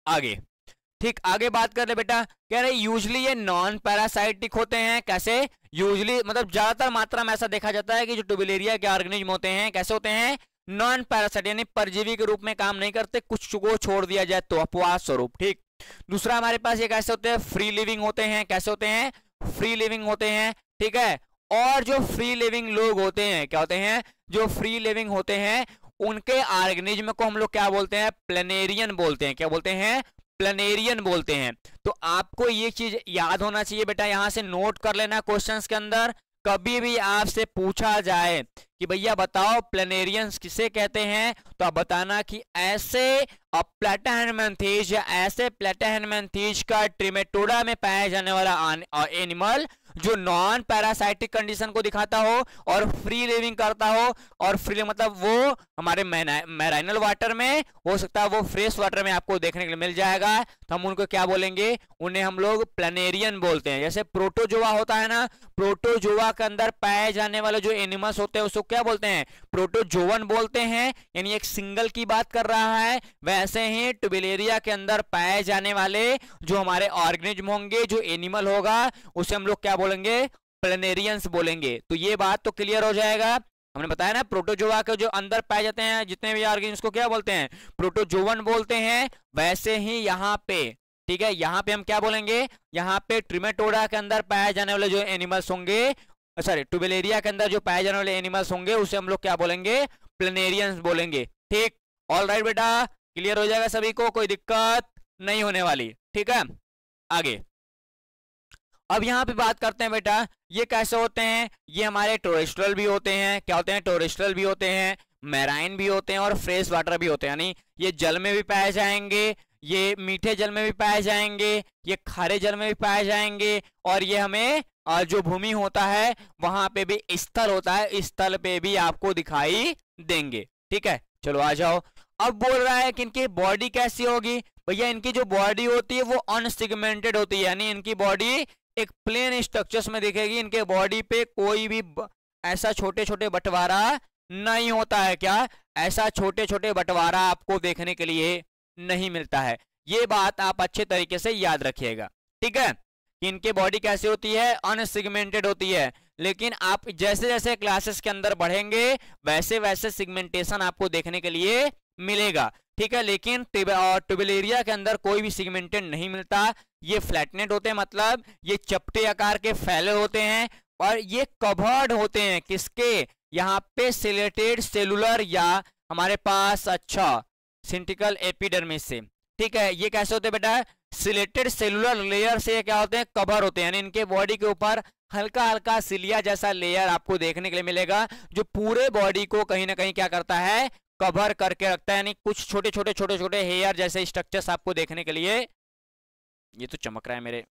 आगे ठीक आगे बात कर ले बेटा कह रहे यूजली ये नॉन पैरासाइटिक होते हैं कैसे यूजली मतलब ज्यादातर मात्रा में ऐसा देखा जाता है कि जो ट्यूबलेरिया के ऑर्गेनिज्म होते हैं कैसे होते हैं नॉन पैरासाइट यानी परजीवी के रूप में काम नहीं करते कुछ को छोड़ दिया जाए तो अपवाद स्वरूप ठीक दूसरा हमारे पास ये कैसे होते हैं फ्री लिविंग होते हैं कैसे होते हैं फ्री लिविंग होते हैं ठीक है और जो फ्री लिविंग लोग होते हैं क्या होते हैं जो फ्री लिविंग होते हैं उनके ऑर्गेनिज्म को हम लोग क्या बोलते हैं प्लेनेरियन बोलते हैं क्या बोलते हैं प्लेनेरियन बोलते हैं तो आपको ये चीज याद होना चाहिए बेटा यहां से नोट कर लेना क्वेश्चन के अंदर कभी भी आपसे पूछा जाए कि भैया बताओ प्लेनेरियंस किसे कहते हैं तो आप बताना कि ऐसे प्लेटेनमेंथीज या ऐसे प्लेटेनमेंथीज का ट्रिमेटोडा में पाया जाने वाला एनिमल जो नॉन पैरासाइटिक कंडीशन को दिखाता हो और फ्री लिविंग करता हो और फ्री मतलब वो हमारे मैराइनल वाटर में हो सकता है वो फ्रेश वाटर में आपको देखने के लिए मिल जाएगा तो हम उनको क्या बोलेंगे उन्हें हम लोग प्लेनेरियन बोलते हैं जैसे प्रोटोजोआ होता है ना प्रोटोजोआ के अंदर पाए जाने वाले जो एनिमल्स होते हैं उसको क्या बोलते हैं प्रोटोजोवन बोलते हैं यानी एक सिंगल की बात कर रहा है वैसे ही टुबेलेरिया के अंदर पाए जाने वाले जो हमारे ऑर्गेनिज्म होंगे जो एनिमल होगा उसे हम लोग क्या बोलेंगे प्लेनेरियंस बोलेंगे तो ये बात तो क्लियर हो जाएगा हमने बताया ना प्रोटोजोवा के जो अंदर पाए जाते हैं जितने भी ऑर्गेनिज उसको क्या बोलते हैं प्रोटोजोवन बोलते हैं वैसे ही यहाँ पे ठीक है यहाँ पे हम क्या बोलेंगे यहाँ पे ट्रिमेटोडा के अंदर पाए जाने वाले जो एनिमल्स होंगे सॉरी ट्यूबेलेरिया के अंदर जो पाए जाने वाले एनिमल्स होंगे उसे हम लोग क्या बोलेंगे प्लेनेरियंस बोलेंगे ठीक ऑल राइट बेटा क्लियर हो जाएगा सभी को कोई दिक्कत नहीं होने वाली ठीक है आगे अब यहाँ पे बात करते हैं बेटा ये कैसे होते हैं ये हमारे टोरेस्ट्रल भी होते हैं क्या होते हैं टोरेस्ट्रल भी होते हैं मैराइन भी होते हैं और फ्रेश वाटर भी होते हैं यानी ये जल में भी पाए जाएंगे ये मीठे जल में भी पाए जाएंगे ये खारे जल में भी पाए जाएंगे और ये हमें जो भूमि होता है वहां पे भी स्थल होता है स्थल पे भी आपको दिखाई देंगे ठीक है चलो आ जाओ अब बोल रहा है कि इनकी बॉडी कैसी होगी भैया इनकी जो बॉडी होती है वो अनसिगमेंटेड होती है यानी इनकी बॉडी एक प्लेन स्ट्रक्चर्स में देखेगी इनके बॉडी पे कोई भी ऐसा छोटे छोटे बंटवारा नहीं होता है क्या ऐसा छोटे छोटे बंटवारा आपको देखने के लिए नहीं मिलता है ये बात आप अच्छे तरीके से याद रखिएगा ठीक है इनके बॉडी कैसी होती है अनसिगमेंटेड होती है लेकिन आप जैसे जैसे क्लासेस के अंदर बढ़ेंगे वैसे वैसे सिगमेंटेशन आपको देखने के लिए मिलेगा ठीक है लेकिन ट्यूबल एरिया के अंदर कोई भी सिगमेंटेड नहीं मिलता ये फ्लैटनेट होते हैं मतलब ये चपटे आकार के फैले होते हैं और ये कवर्ड होते हैं किसके यहाँ पे सिलेटेड सेलुलर या हमारे पास अच्छा सिंटिकल एपिडर्मिस से ठीक है ये कैसे होते हैं बेटा सिलेटेड सेलुलर लेयर से क्या होते हैं कवर होते हैं यानी इनके बॉडी के ऊपर हल्का हल्का सिलिया जैसा लेयर आपको देखने के लिए मिलेगा जो पूरे बॉडी को कहीं ना कहीं क्या करता है कवर करके रखता है यानी कुछ छोटे छोटे छोटे छोटे हेयर जैसे स्ट्रक्चर्स आपको देखने के लिए ये तो चमक रहा है मेरे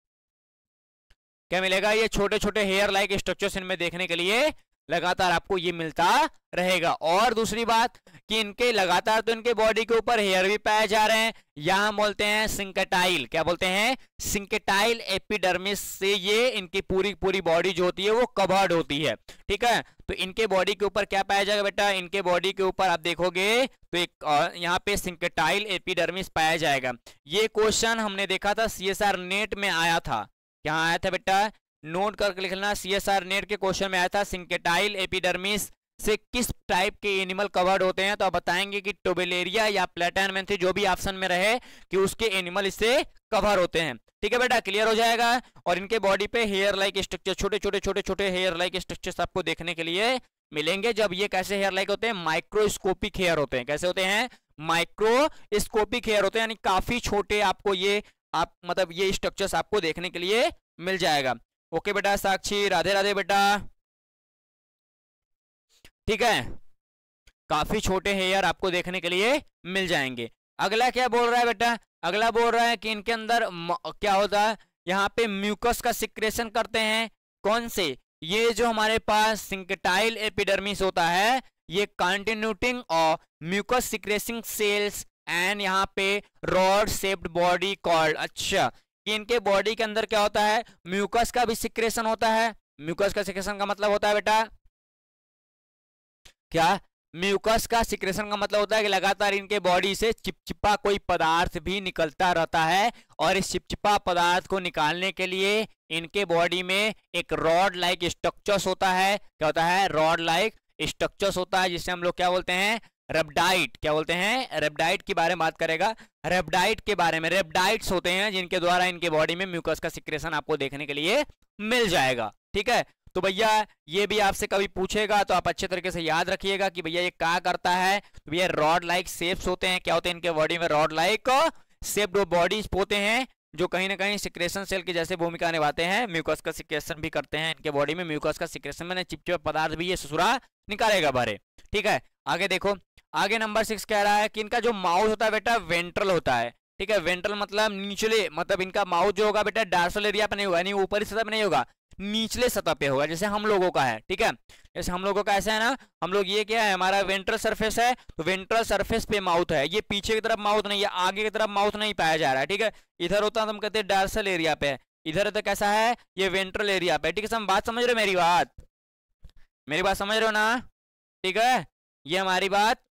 क्या मिलेगा ये छोटे छोटे हेयर लाइक स्ट्रक्चर्स इनमें देखने के लिए लगातार आपको ये मिलता रहेगा और दूसरी बात कि इनके लगातार तो इनके बॉडी के ऊपर हेयर भी पाए जा रहे हैं यहां बोलते हैं सिंकेटाइल क्या बोलते हैं सिंकेटाइल एपिडर्मिस से ये इनकी पूरी पूरी बॉडी जो होती है वो कवर्ड होती है ठीक है तो इनके बॉडी के ऊपर क्या पाया जाएगा बेटा इनके बॉडी के ऊपर आप देखोगे तो एक यहाँ पे सिंकेटाइल एपिडर्मिस पाया जाएगा ये क्वेश्चन हमने देखा था सी नेट में आया था क्या आया था बेटा नोट करके लिख लेना सी एस आर नेट के क्वेश्चन में आया था सिंकेटाइल एपिडर्मिस से किस टाइप के एनिमल कवर्ड होते हैं तो आप बताएंगे कि टोबेलेरिया या प्लेटन मेंथी जो भी ऑप्शन में रहे कि उसके एनिमल इससे कवर होते हैं ठीक है बेटा क्लियर हो जाएगा और इनके बॉडी पे हेयर लाइक स्ट्रक्चर छोटे छोटे छोटे छोटे हेयर लाइक स्ट्रक्चर आपको देखने के लिए मिलेंगे जब ये कैसे हेयर लाइक होते हैं माइक्रोस्कोपिक हेयर होते हैं कैसे होते हैं माइक्रोस्कोपिक हेयर होते हैं यानी काफी छोटे आपको ये आप मतलब ये स्ट्रक्चर्स आपको देखने के लिए मिल जाएगा ओके बेटा साक्षी राधे राधे बेटा ठीक है काफी छोटे हैं यार आपको देखने के लिए मिल जाएंगे अगला क्या बोल रहा है बेटा अगला बोल रहा है कि इनके अंदर क्या होता है यहाँ पे म्यूकस का सिक्रेशन करते हैं कौन से ये जो हमारे पास सिंकटाइल एपिडर्मिस होता है ये कंटिन्यूटिंग और म्यूकस सिक्रेसिंग सेल्स एंड यहाँ पे रॉड सेप्ड बॉडी कॉल्ड अच्छा कि इनके बॉडी के अंदर क्या होता है म्यूकस का भी सिक्रेशन होता है म्यूकस का सिक्रेशन का मतलब होता है बेटा क्या म्यूकस का सिक्रेशन का मतलब होता है कि लगातार इनके बॉडी से चिपचिपा कोई पदार्थ भी निकलता रहता है और इस चिपचिपा पदार्थ को निकालने के लिए इनके बॉडी में एक रॉड लाइक स्ट्रक्चर्स होता है क्या होता है रॉड लाइक स्ट्रक्चर्स होता है जिसे हम लोग क्या बोलते हैं रेबडाइट क्या बोलते हैं रेबडाइट के बारे में बात करेगा रेबडाइट के बारे में रेबडाइट्स होते हैं जिनके द्वारा इनके बॉडी में म्यूकस का सिक्रेशन आपको देखने के लिए मिल जाएगा ठीक है तो भैया ये भी आपसे कभी पूछेगा तो आप अच्छे तरीके से याद रखिएगा कि भैया ये क्या करता है तो भैया रॉड लाइक सेप्स होते हैं क्या होते हैं इनके बॉडी में रॉड लाइक सेप्ड बॉडीज होते हैं जो कहीं ना कहीं सिक्रेशन सेल की जैसे भूमिका निभाते हैं म्यूकस का सिक्रेशन भी करते हैं इनके बॉडी में म्यूकस का सिक्रेशन मैंने चिपचिपा पदार्थ भी ये ससुरा निकालेगा बारे ठीक है आगे देखो आगे नंबर सिक्स कह रहा है कि इनका जो माउथ होता है बेटा वेंट्रल होता है ठीक है वेंट्रल मतलब निचले मतलब इनका माउथ जो होगा बेटा डार्सल एरिया पर नहीं होगा यानी ऊपरी सतह पर नहीं होगा निचले सतह पे होगा जैसे हम लोगों का है ठीक है जैसे हम लोगों का ऐसा है ना हम लोग ये क्या है हमारा वेंट्रल सरफेस है तो वेंट्रल सरफेस पे माउथ है ये पीछे की तरफ माउथ नहीं है आगे की तरफ माउथ नहीं पाया जा रहा है ठीक है इधर होता है तो हम कहते हैं डार्सल एरिया पे इधर तो कैसा है ये वेंट्रल एरिया पे ठीक है हम बात समझ रहे हो मेरी बात मेरी बात समझ रहे हो ना ठीक है ये हमारी बात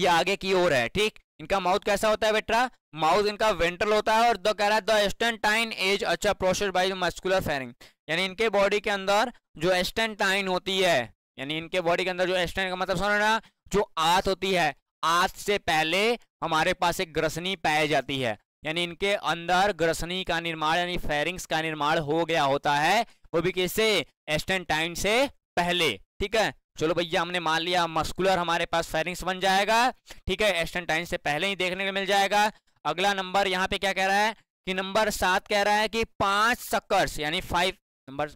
ये आगे की ओर है ठीक इनका माउथ कैसा होता है बेटा माउथ इनका वेंट्रल होता है और द कह रहा है द एस्टेंटाइन एज अच्छा प्रोसेस बाई मस्कुलर फेरिंग यानी इनके बॉडी के अंदर जो एस्टेंटाइन होती है यानी इनके बॉडी के अंदर जो एस्टेंट का मतलब समझना जो आत होती है आत से पहले हमारे पास एक ग्रसनी पाई जाती है यानी इनके अंदर ग्रसनी का निर्माण यानी फेरिंग्स का निर्माण हो गया होता है वो भी कैसे एस्टेंटाइन से पहले ठीक है चलो भैया हमने मान लिया मस्कुलर हमारे पास फेरिंग्स बन जाएगा ठीक है टाइम से पहले ही देखने को मिल जाएगा अगला नंबर यहाँ पे क्या कह रहा है कि नंबर सात कह रहा है कि पांच सकर्स यानी फाइव नंबर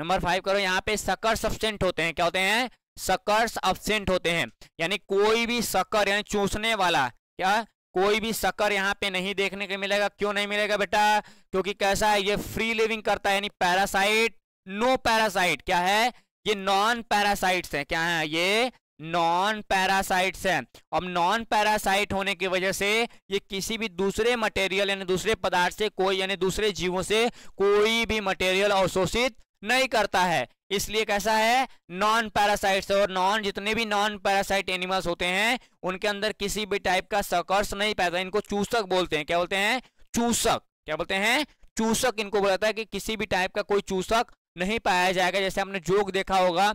नंबर फाइव करो यहाँ पे सकर्स अब्सेंट होते हैं क्या होते हैं सकर्स अब्सेंट होते हैं यानी कोई भी सकर यानी चूसने वाला क्या कोई भी सकर यहाँ पे नहीं देखने को मिलेगा क्यों नहीं मिलेगा बेटा क्योंकि कैसा है ये फ्री लिविंग करता है यानी पैरासाइट नो पैरासाइट क्या है ये नॉन पैरासाइट्स हैं क्या है ये नॉन पैरासाइट्स हैं अब नॉन पैरासाइट होने की वजह से ये किसी भी दूसरे मटेरियल यानी दूसरे पदार्थ से कोई यानी दूसरे जीवों से कोई भी मटेरियल अवशोषित नहीं करता है इसलिए कैसा है नॉन पैरासाइट्स और नॉन जितने भी नॉन पैरासाइट एनिमल्स होते हैं उनके अंदर किसी भी टाइप का सकर्स नहीं पैदा इनको चूसक बोलते हैं क्या बोलते हैं चूसक क्या बोलते हैं चूसक इनको बोलता है कि किसी भी टाइप का कोई चूसक नहीं पाया जाएगा जैसे हमने जोक देखा होगा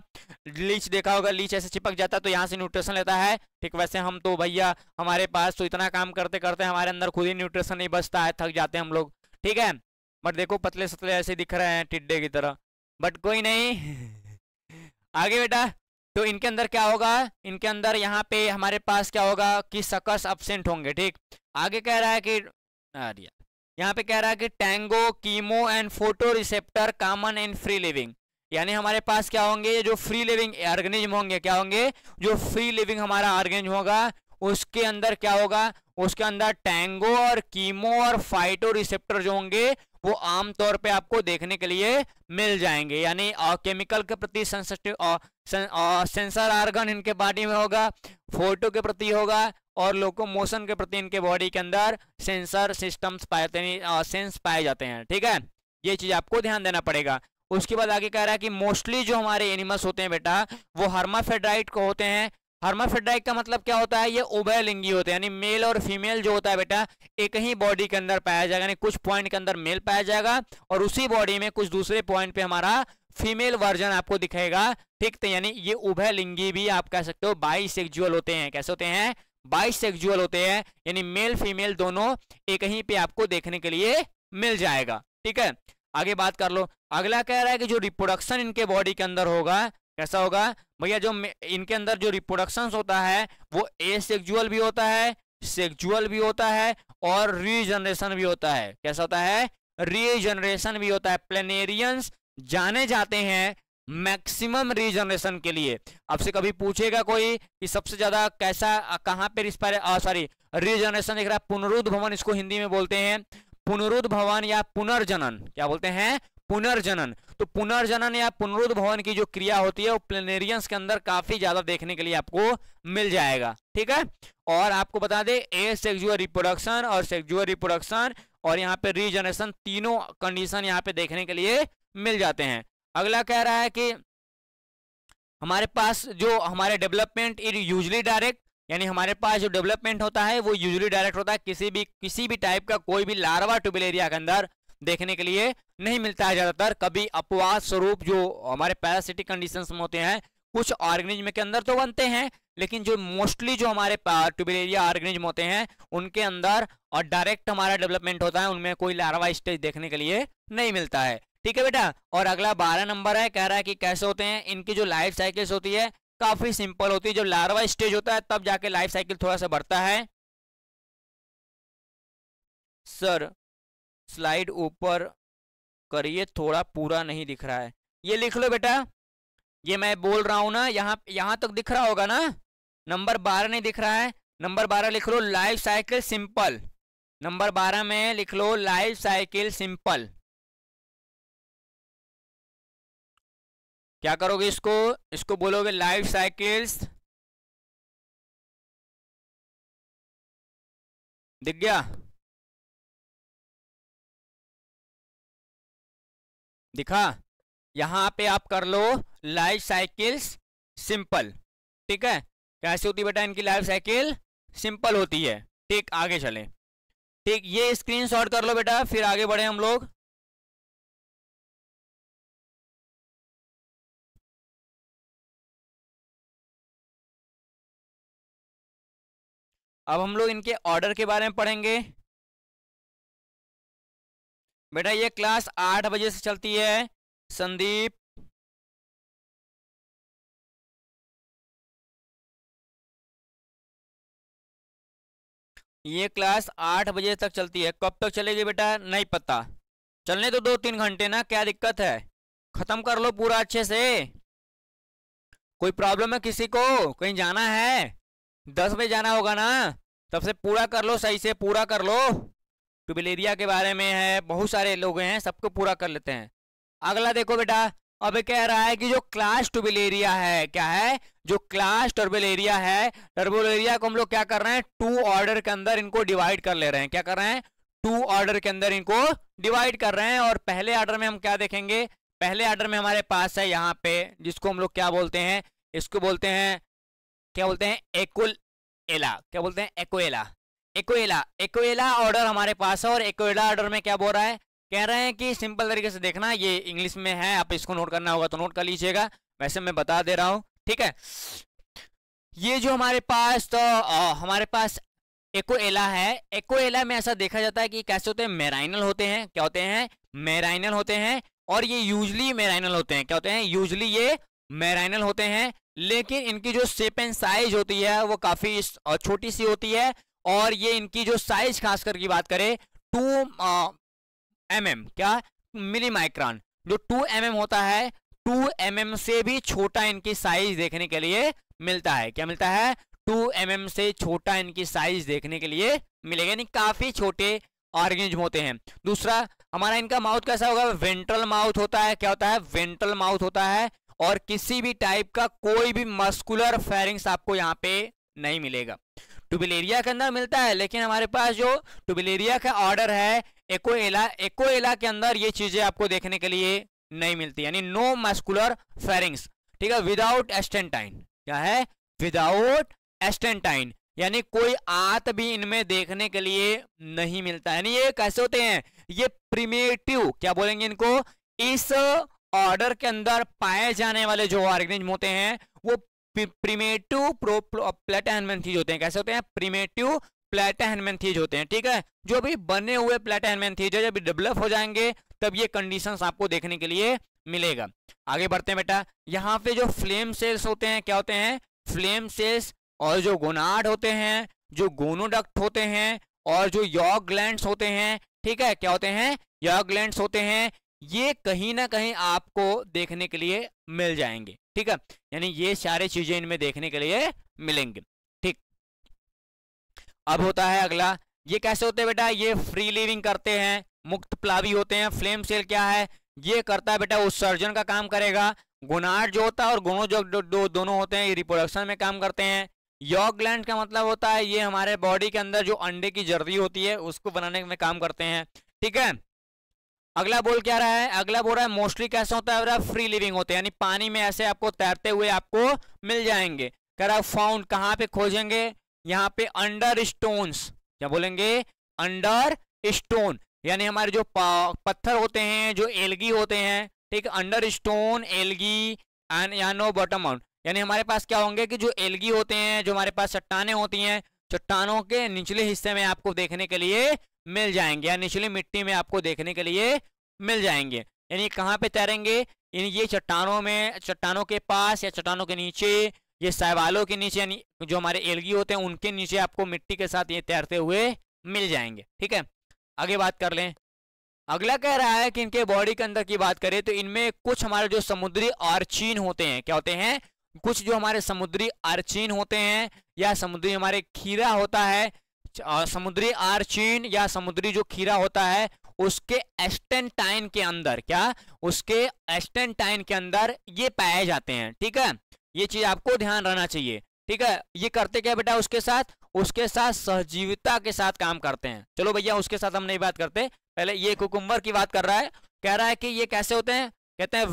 लीच देखा होगा लीच ऐसे चिपक जाता है तो यहाँ से न्यूट्रिशन लेता है ठीक वैसे हम तो भैया हमारे पास तो इतना काम करते करते हमारे अंदर खुद ही न्यूट्रिशन नहीं बचता है थक जाते हैं हम लोग ठीक है बट देखो पतले सतले ऐसे दिख रहे हैं टिड्डे की तरह बट कोई नहीं आगे बेटा तो इनके अंदर क्या होगा इनके अंदर यहाँ पे हमारे पास क्या होगा कि सकस अपसेंट होंगे ठीक आगे कह रहा है कि आ यहाँ पे कह रहा है कि टैंगो chemo and photoreceptor common and free living यानी हमारे पास क्या होंगे जो फ्री लिविंग ऑर्गेनिज्म होंगे क्या होंगे जो फ्री लिविंग हमारा ऑर्गेनिज्म होगा उसके अंदर क्या होगा उसके अंदर टैंगो और कीमो और फाइटो रिसेप्टर जो होंगे वो आमतौर पे आपको देखने के लिए मिल जाएंगे यानी केमिकल के प्रति सेंसिटिव सेंसर आर्गन इनके बॉडी में होगा फोटो के प्रति होगा और लोकोमोशन के प्रति इनके बॉडी के अंदर सेंसर सिस्टम्स पाए सेंस पाए जाते हैं ठीक है ये चीज आपको ध्यान देना पड़ेगा उसके बाद आगे कह रहा है कि मोस्टली जो हमारे एनिमल्स होते हैं बेटा वो हर्माफेड्राइट को होते हैं हर्माफेड्राइट का मतलब क्या होता है ये उभयलिंगी होते हैं यानी मेल और फीमेल जो होता है बेटा एक ही बॉडी के अंदर पाया जाएगा यानी कुछ पॉइंट के अंदर मेल पाया जाएगा और उसी बॉडी में कुछ दूसरे पॉइंट पे हमारा फीमेल वर्जन आपको दिखेगा ठीक तो यानी ये उभयलिंगी भी आप कह सकते हो बाईसेक्सुअल होते हैं कैसे होते हैं सेक्जुअल होते हैं यानी मेल फीमेल दोनों एक ही पे आपको देखने के लिए मिल जाएगा ठीक है आगे बात कर लो अगला कह रहा है कि जो रिप्रोडक्शन इनके बॉडी के अंदर होगा कैसा होगा भैया जो इनके अंदर जो रिप्रोडक्शन होता है वो एसेक्जुअल भी होता है सेक्जुअल भी होता है और रीजनरेशन भी होता है कैसा होता है रीजनरेशन भी होता है प्लेनेरियंस जाने जाते हैं मैक्सिमम रीजनरेशन के लिए आपसे कभी पूछेगा कोई कि सबसे ज्यादा कैसा कहां पे सॉरी रीजनरेशन दिख रहा है पुनरुद्भवन इसको हिंदी में बोलते हैं पुनरुद्भवन या पुनर्जनन क्या बोलते हैं पुनर्जनन तो पुनर्जनन या पुनरुद्भवन की जो क्रिया होती है वो प्लेनेरियंस के अंदर काफी ज्यादा देखने के लिए आपको मिल जाएगा ठीक है और आपको बता दें ए सेक्जुअल रिप्रोडक्शन और सेक्जुअल रिप्रोडक्शन और यहाँ पे रीजनरेशन तीनों कंडीशन यहाँ पे देखने के लिए मिल जाते हैं अगला कह रहा है कि हमारे पास जो हमारे डेवलपमेंट इज यूजली डायरेक्ट यानी हमारे पास जो डेवलपमेंट होता है वो यूजली डायरेक्ट होता है किसी भी किसी भी टाइप का कोई भी लार्वा ट्यूबल एरिया के अंदर देखने के लिए नहीं मिलता है ज़्यादातर कभी अपवाद स्वरूप जो हमारे पैरासिटिक कंडीशंस में होते हैं कुछ ऑर्गेनिज्म के अंदर तो बनते हैं लेकिन जो मोस्टली जो हमारे ट्यूबल एरिया ऑर्गेनिज्म होते हैं उनके अंदर और डायरेक्ट हमारा डेवलपमेंट होता है उनमें कोई लार्वा स्टेज देखने के लिए नहीं मिलता है ठीक है बेटा और अगला बारह नंबर है कह रहा है कि कैसे होते हैं इनकी जो लाइफ साइकिल्स होती है काफी सिंपल होती है जब लार्वा स्टेज होता है तब जाके लाइफ साइकिल थोड़ा सा बढ़ता है सर स्लाइड ऊपर करिए थोड़ा पूरा नहीं दिख रहा है ये लिख लो बेटा ये मैं बोल रहा हूं ना यहाँ यहां तक तो दिख रहा होगा ना नंबर बारह नहीं दिख रहा है नंबर बारह लिख लो लाइफ साइकिल सिंपल नंबर बारह में लिख लो लाइफ साइकिल सिंपल क्या करोगे इसको इसको बोलोगे लाइफ साइकिल्स दिख गया दिखा यहां पे आप कर लो लाइफ साइकिल्स सिंपल ठीक है कैसे होती बेटा इनकी लाइफ साइकिल सिंपल होती है ठीक आगे चले ठीक ये स्क्रीनशॉट कर लो बेटा फिर आगे बढ़े हम लोग अब हम लोग इनके ऑर्डर के बारे में पढ़ेंगे बेटा ये क्लास आठ बजे से चलती है संदीप ये क्लास आठ बजे तक चलती है कब तक चलेगी बेटा नहीं पता चलने तो दो तीन घंटे ना क्या दिक्कत है खत्म कर लो पूरा अच्छे से कोई प्रॉब्लम है किसी को कहीं जाना है दस बजे जाना होगा ना तब से पूरा कर लो सही से पूरा कर लो ट्यूबलेरिया के बारे में है बहुत सारे लोग हैं सबको पूरा कर लेते हैं अगला देखो बेटा अब कह रहा है कि जो क्लास ट्यूबलेरिया है क्या है जो क्लास टर्बुलेरिया है टर्बुलेरिया को हम लोग क्या कर रहे हैं टू ऑर्डर के अंदर इनको डिवाइड कर ले रहे हैं क्या कर रहे हैं टू ऑर्डर के अंदर इनको डिवाइड कर रहे हैं और पहले ऑर्डर में हम क्या देखेंगे पहले ऑर्डर में हमारे पास है यहाँ पे जिसको हम लोग क्या बोलते हैं इसको बोलते हैं क्या बोलते हैं एकुल एला क्या बोलते हैं एकोएला एकोएला एकोएला ऑर्डर हमारे पास है और एकोएला ऑर्डर में क्या बोल रहा है कह रहे हैं कि सिंपल तरीके से देखना ये इंग्लिश में है आप इसको नोट करना होगा तो नोट कर लीजिएगा वैसे मैं बता दे रहा हूं ठीक है ये जो हमारे पास तो आ, हमारे पास एकोएला है एकोएला में ऐसा देखा जाता है कि कैसे होते हैं मेराइनल होते हैं क्या होते हैं मेराइनल होते हैं और ये यूजली मेराइनल होते हैं क्या होते हैं यूजली ये मैराइनल होते हैं लेकिन इनकी जो शेप एंड साइज होती है वो काफी छोटी सी होती है और ये इनकी जो साइज खासकर की बात करें टू एम एम क्या मिली माइक्रॉन जो टू एम एम होता है टू एम एम से भी छोटा इनकी साइज देखने के लिए मिलता है क्या मिलता है टू एम एम से छोटा इनकी साइज देखने के लिए मिलेगा यानी काफी छोटे ऑर्गेनिज्म होते हैं दूसरा हमारा इनका माउथ कैसा होगा वेंट्रल माउथ होता है क्या होता है वेंट्रल माउथ होता है और किसी भी टाइप का कोई भी मस्कुलर फेरिंग्स आपको यहाँ पे नहीं मिलेगा टुबिलेरिया के अंदर मिलता है लेकिन हमारे पास जो टुबिलेरिया का ऑर्डर है एकोएला एकोएला के अंदर ये चीजें आपको देखने के लिए नहीं मिलती यानी नो मस्कुलर फेरिंग्स ठीक है विदाउट एस्टेंटाइन क्या है विदाउट एस्टेंटाइन यानी कोई आत भी इनमें देखने के लिए नहीं मिलता यानी ये कैसे होते हैं ये प्रीमेटिव क्या बोलेंगे इनको इस ऑर्डर के अंदर पाए जाने वाले जो ऑर्गेनिज्म होते हैं वो प्रीमेटिव प्रो, प्रो होते हैं कैसे होते हैं प्रीमेटिव प्लेटाहनमेंथीज होते हैं ठीक है जो भी बने हुए है जब डेवलप हो जाएंगे तब ये कंडीशंस आपको देखने के लिए मिलेगा आगे बढ़ते हैं बेटा यहाँ पे जो फ्लेम सेल्स होते हैं क्या होते हैं फ्लेम सेल्स और जो गोनाड होते हैं जो गोनोडक्ट होते हैं और जो यॉग ग्लैंड होते हैं ठीक है क्या होते हैं यॉग ग्लैंड होते हैं ये कहीं ना कहीं आपको देखने के लिए मिल जाएंगे ठीक है यानी ये सारे चीजें इनमें देखने के लिए मिलेंगे ठीक अब होता है अगला ये कैसे होते हैं बेटा ये फ्री लिविंग करते हैं मुक्त प्लावी होते हैं फ्लेम सेल क्या है ये करता है बेटा उत्सर्जन का काम करेगा गुनाट जो होता है और गुणों जो दो, दो, दोनों होते हैं ये रिप्रोडक्शन में काम करते हैं योग ग्लैंड का मतलब होता है ये हमारे बॉडी के अंदर जो अंडे की जर्दी होती है उसको बनाने में काम करते हैं ठीक है अगला बोल क्या रहा है अगला बोल रहा है मोस्टली कैसा होता है फ्री लिविंग होते हैं यानी पानी में ऐसे आपको तैरते हुए आपको मिल जाएंगे कह रहा है फाउंड कहाँ पे खोजेंगे यहाँ पे अंडर स्टोन्स क्या बोलेंगे अंडर स्टोन यानी हमारे जो पत्थर होते हैं जो एलगी होते हैं ठीक अंडर स्टोन एलगी एंड या नो बॉटम माउंट यानी हमारे पास क्या होंगे कि जो एलगी होते हैं जो हमारे पास चट्टाने होती हैं चट्टानों के निचले हिस्से में आपको देखने के लिए मिल जाएंगे या निचली मिट्टी में आपको देखने के लिए मिल जाएंगे यानी कहाँ पे तैरेंगे इन ये चट्टानों में चट्टानों के पास या चट्टानों के नीचे ये सहवालों के नीचे यानी जो हमारे एलगी होते हैं उनके नीचे आपको मिट्टी के साथ ये तैरते हुए मिल जाएंगे ठीक है आगे बात कर लें अगला कह रहा है कि इनके बॉडी के अंदर की बात करें तो इनमें कुछ हमारे जो समुद्री आर्चीन होते हैं क्या होते हैं कुछ जो हमारे समुद्री आर्चीन होते हैं या समुद्री हमारे खीरा होता है समुद्री आरचीन या समुद्री जो खीरा होता है उसके एस्टेंटाइन के अंदर क्या उसके एस्टेंटाइन के अंदर ये पाए जाते हैं ठीक है ये चीज आपको ध्यान रहना चाहिए ठीक है ये करते क्या बेटा उसके साथ उसके साथ सहजीविता के साथ काम करते हैं चलो भैया उसके साथ हम नहीं बात करते पहले ये कुकुम्बर की बात कर रहा है कह रहा है कि ये कैसे होते हैं कहते हैं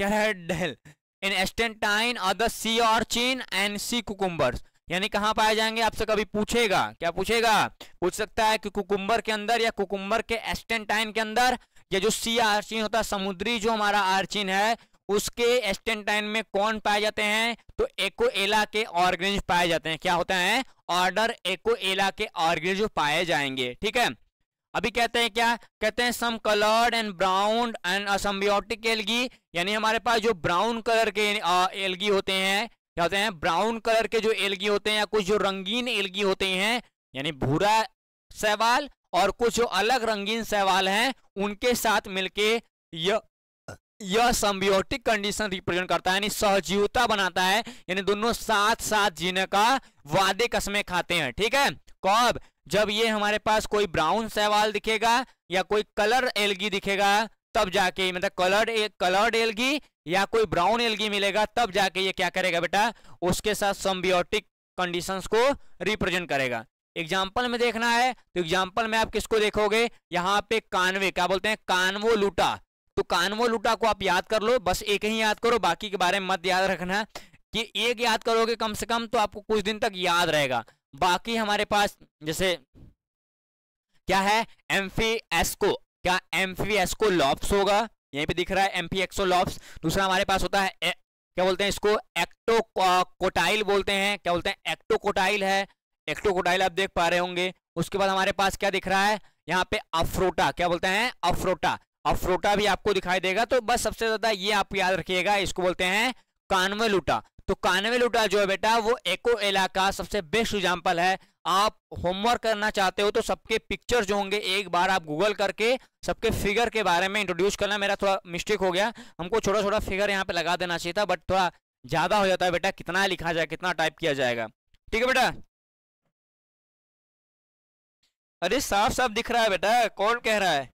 कह रहा है डेल इन एस्टेंटाइन अदर सी चीन एंड सी कुकुम्बर्स यानी कहाँ पाए जाएंगे आपसे कभी पूछेगा क्या पूछेगा पूछ सकता है कि कुकुम्बर के अंदर या कुकुम्बर के एस्टेंटाइन के अंदर या जो सी आर्चिन होता है समुद्री जो हमारा आर्चिन है उसके एस्टेंटाइन में कौन पाए जाते हैं तो एको एला के ऑर्गेनिज पाए जाते हैं क्या होता है ऑर्डर एला के ऑर्गेनिज पाए जाएंगे ठीक है अभी कहते हैं क्या कहते हैं some coloured and brown and as symbiotic algae यानी हमारे पास जो ब्राउन कलर के एलगी होते हैं क्या होते हैं ब्राउन कलर के जो एलगी होते हैं या कुछ जो रंगीन एलगी होते हैं यानी भूरा सहवाल और कुछ जो अलग रंगीन सहवाल हैं उनके साथ मिलके यह यह सम्बियोटिक कंडीशन रिप्रेजेंट करता है यानी सहजीवता बनाता है यानी दोनों साथ साथ जीने का वादे कसमें खाते हैं ठीक है कब जब ये हमारे पास कोई ब्राउन सहवाल दिखेगा या कोई कलर एलगी दिखेगा तब जाके मतलब कलर्ड कलर्ड एलगी या कोई ब्राउन एलगी मिलेगा तब जाके ये क्या करेगा बेटा उसके साथ सम्बियोटिक कंडीशंस को रिप्रेजेंट करेगा एग्जाम्पल में देखना है तो एग्जाम्पल में आप किसको देखोगे यहाँ पे कानवे क्या बोलते हैं कानवो लूटा तो कानवो लूटा को आप याद कर लो बस एक ही याद करो बाकी के बारे में मत याद रखना कि एक याद करोगे कम से कम तो आपको कुछ दिन तक याद रहेगा बाकी हमारे पास जैसे क्या है एम्फी एस्को क्या एम्फी एस्को लॉप्स होगा यहीं पे दिख रहा है एमपी एक्सोलॉप्स दूसरा हमारे पास होता है ए, क्या बोलते हैं इसको एक्टो कोटाइल बोलते हैं क्या बोलते हैं एक्टो कोटाइल है एक्टो कोटाइल आप देख पा रहे होंगे उसके बाद हमारे पास क्या दिख रहा है यहाँ पे अफ्रोटा क्या बोलते हैं अफ्रोटा अफ्रोटा भी आपको दिखाई देगा तो बस सबसे ज्यादा ये आप याद रखिएगा इसको बोलते हैं लूटा तो कानवे लुटा जो है बेटा वो एको एला का सबसे बेस्ट एग्जाम्पल है आप होमवर्क करना चाहते हो तो सबके पिक्चर जो होंगे एक बार आप गूगल करके सबके फिगर के बारे में इंट्रोड्यूस करना मेरा थोड़ा मिस्टेक हो गया हमको छोटा छोटा फिगर यहाँ पे लगा देना चाहिए था बट थोड़ा ज़्यादा हो जाता है बेटा कितना लिखा जाए कितना टाइप किया जाएगा ठीक है बेटा अरे साफ साफ दिख रहा है बेटा कौन कह रहा है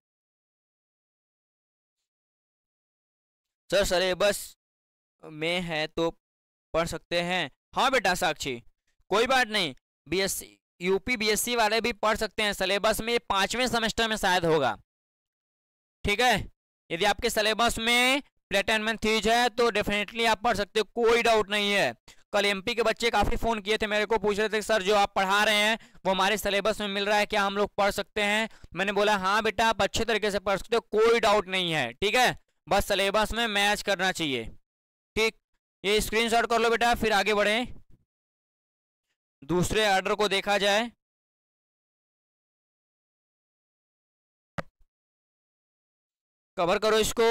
सर सर बस में है तो पढ़ सकते हैं हाँ बेटा साक्षी कोई बात नहीं बीएससी यूपी बीएससी वाले भी पढ़ सकते हैं सिलेबस में पांचवें सेमेस्टर में शायद होगा ठीक है यदि आपके सिलेबस में प्लेटेनमेंट थीज है तो डेफिनेटली आप पढ़ सकते हो कोई डाउट नहीं है कल एमपी के बच्चे काफ़ी फ़ोन किए थे मेरे को पूछ रहे थे सर जो आप पढ़ा रहे हैं वो हमारे सिलेबस में मिल रहा है क्या हम लोग पढ़ सकते हैं मैंने बोला हाँ बेटा आप अच्छे तरीके से पढ़ सकते हो कोई डाउट नहीं है ठीक है बस सिलेबस में मैच करना चाहिए ये स्क्रीनशॉट कर लो बेटा फिर आगे बढ़े दूसरे ऑर्डर को देखा जाए कवर करो इसको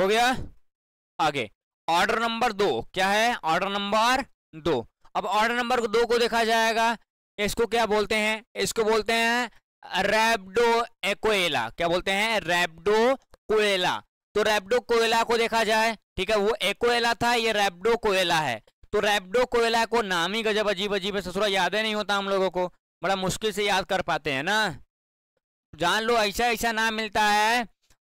हो गया आगे ऑर्डर नंबर दो क्या है ऑर्डर नंबर दो अब ऑर्डर नंबर दो को देखा जाएगा इसको क्या बोलते हैं इसको बोलते हैं रेबडो एकोएला क्या बोलते हैं रेबडो कोएला तो रेबडो कोयला को देखा जाए ठीक है वो एकोएला था ये रेबडो कोयला है तो रेबडो कोयला को नाम ही गजब अजीब अजीब ससुरा याद नहीं होता हम लोगों को बड़ा मुश्किल से याद कर पाते हैं ना जान लो ऐसा ऐसा नाम मिलता है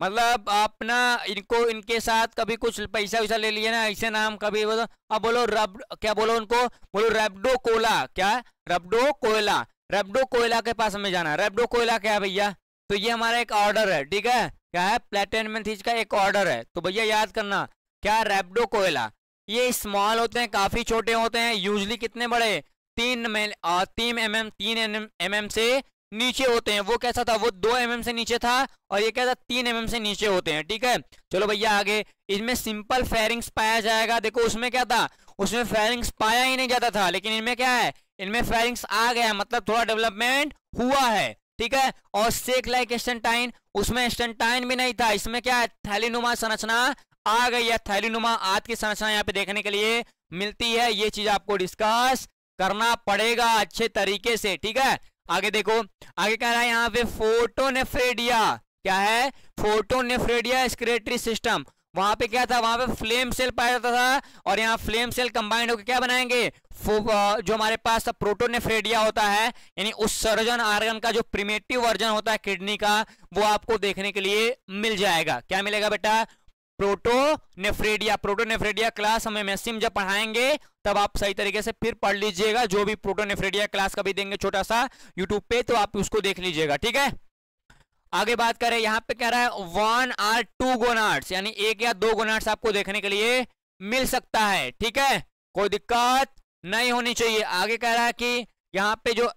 मतलब आप ना इनको इनके साथ कभी कुछ पैसा वैसा ले लिया ना ऐसे नाम कभी तो, अब बोलो रब क्या बोलो उनको बोलो रेबडो कोला क्या रेबडो कोयला रेबडो कोयला के पास हमें जाना है रेबडो कोयला क्या है भैया तो ये हमारा एक ऑर्डर है ठीक है क्या है प्लेटेनमेन थीज का एक ऑर्डर है तो भैया याद करना क्या रेबडो कोयला ये स्मॉल होते हैं काफी छोटे होते हैं यूजली कितने बड़े तीन मेल तीन एम एम तीन एम एम से नीचे होते हैं वो कैसा था वो दो एम mm से नीचे था और ये कैसा तीन एम mm से नीचे होते हैं ठीक है चलो भैया आगे इसमें सिंपल फेयरिंग्स पाया जाएगा देखो उसमें क्या था उसमें फेरिंग्स पाया ही नहीं जाता था लेकिन इनमें क्या है इनमें फेयरिंग्स आ गया मतलब थोड़ा डेवलपमेंट हुआ है ठीक है और सेक लाइक एस्टेंटाइन उसमें एस्टेंटाइन भी नहीं था इसमें क्या है थैलीनुमा संरचना आ गई है थैलीनुमा आज की संरचना यहाँ पे देखने के लिए मिलती है ये चीज आपको डिस्कस करना पड़ेगा अच्छे तरीके से ठीक है आगे देखो आगे कह रहा है यहाँ पे फोटोनेफ्रेडिया क्या है फोटोनेफ्रेडिया एक्सक्रेटरी सिस्टम वहां पे क्या था वहां पे फ्लेम सेल पाया जाता था और यहाँ फ्लेम सेल कंबाइंड होकर क्या बनाएंगे जो हमारे पास प्रोटोनेफ्रेडिया होता है यानी उस सर्जन आर्गन का जो प्रिमेटिव वर्जन होता है किडनी का वो आपको देखने के लिए मिल जाएगा क्या मिलेगा बेटा प्रोटोनेफ्रेडिया प्रोटोनेफ्रेडिया क्लास हमें मैसिम जब पढ़ाएंगे तब आप सही तरीके से फिर पढ़ लीजिएगा जो भी प्रोटोनेफ्रेडिया क्लास भी देंगे छोटा सा यूट्यूब पे तो आप उसको देख लीजिएगा ठीक है आगे बात करें यहाँ पे कह रहा है वन आर टू गोनार्ड्स यानी एक या दो गोनार्ड्स आपको देखने के लिए मिल सकता है ठीक है कोई दिक्कत नहीं होनी चाहिए आगे कह रहा है कि यहाँ पे जो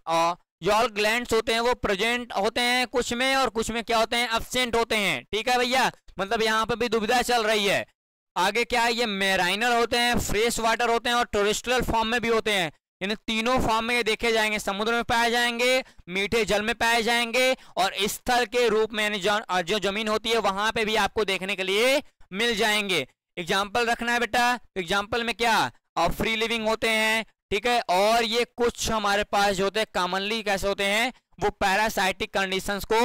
योल ग्लैंड होते हैं वो प्रेजेंट होते हैं कुछ में और कुछ में क्या होते हैं अब्सेंट होते हैं ठीक है भैया मतलब यहाँ पर भी दुविधा चल रही है आगे क्या है ये मेराइनर होते हैं फ्रेश वाटर होते हैं और टोरिस्टल फॉर्म में भी होते हैं इन तीनों फॉर्म में ये देखे जाएंगे समुद्र में पाए जाएंगे मीठे जल में पाए जाएंगे और स्थल के रूप में यानी जो, जो जमीन होती है वहां पे भी आपको देखने के लिए मिल जाएंगे एग्जाम्पल रखना है बेटा एग्जाम्पल में क्या फ्री लिविंग होते हैं ठीक है और ये कुछ हमारे पास जो होते हैं कॉमनली कैसे होते हैं वो पैरासाइटिक कंडीशंस को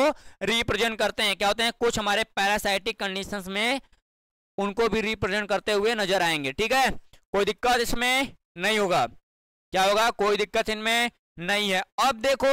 रिप्रेजेंट करते हैं क्या होते हैं कुछ हमारे पैरासाइटिक कंडीशंस में उनको भी रिप्रेजेंट करते हुए नजर आएंगे ठीक है कोई दिक्कत इसमें नहीं होगा क्या होगा कोई दिक्कत इनमें नहीं है अब देखो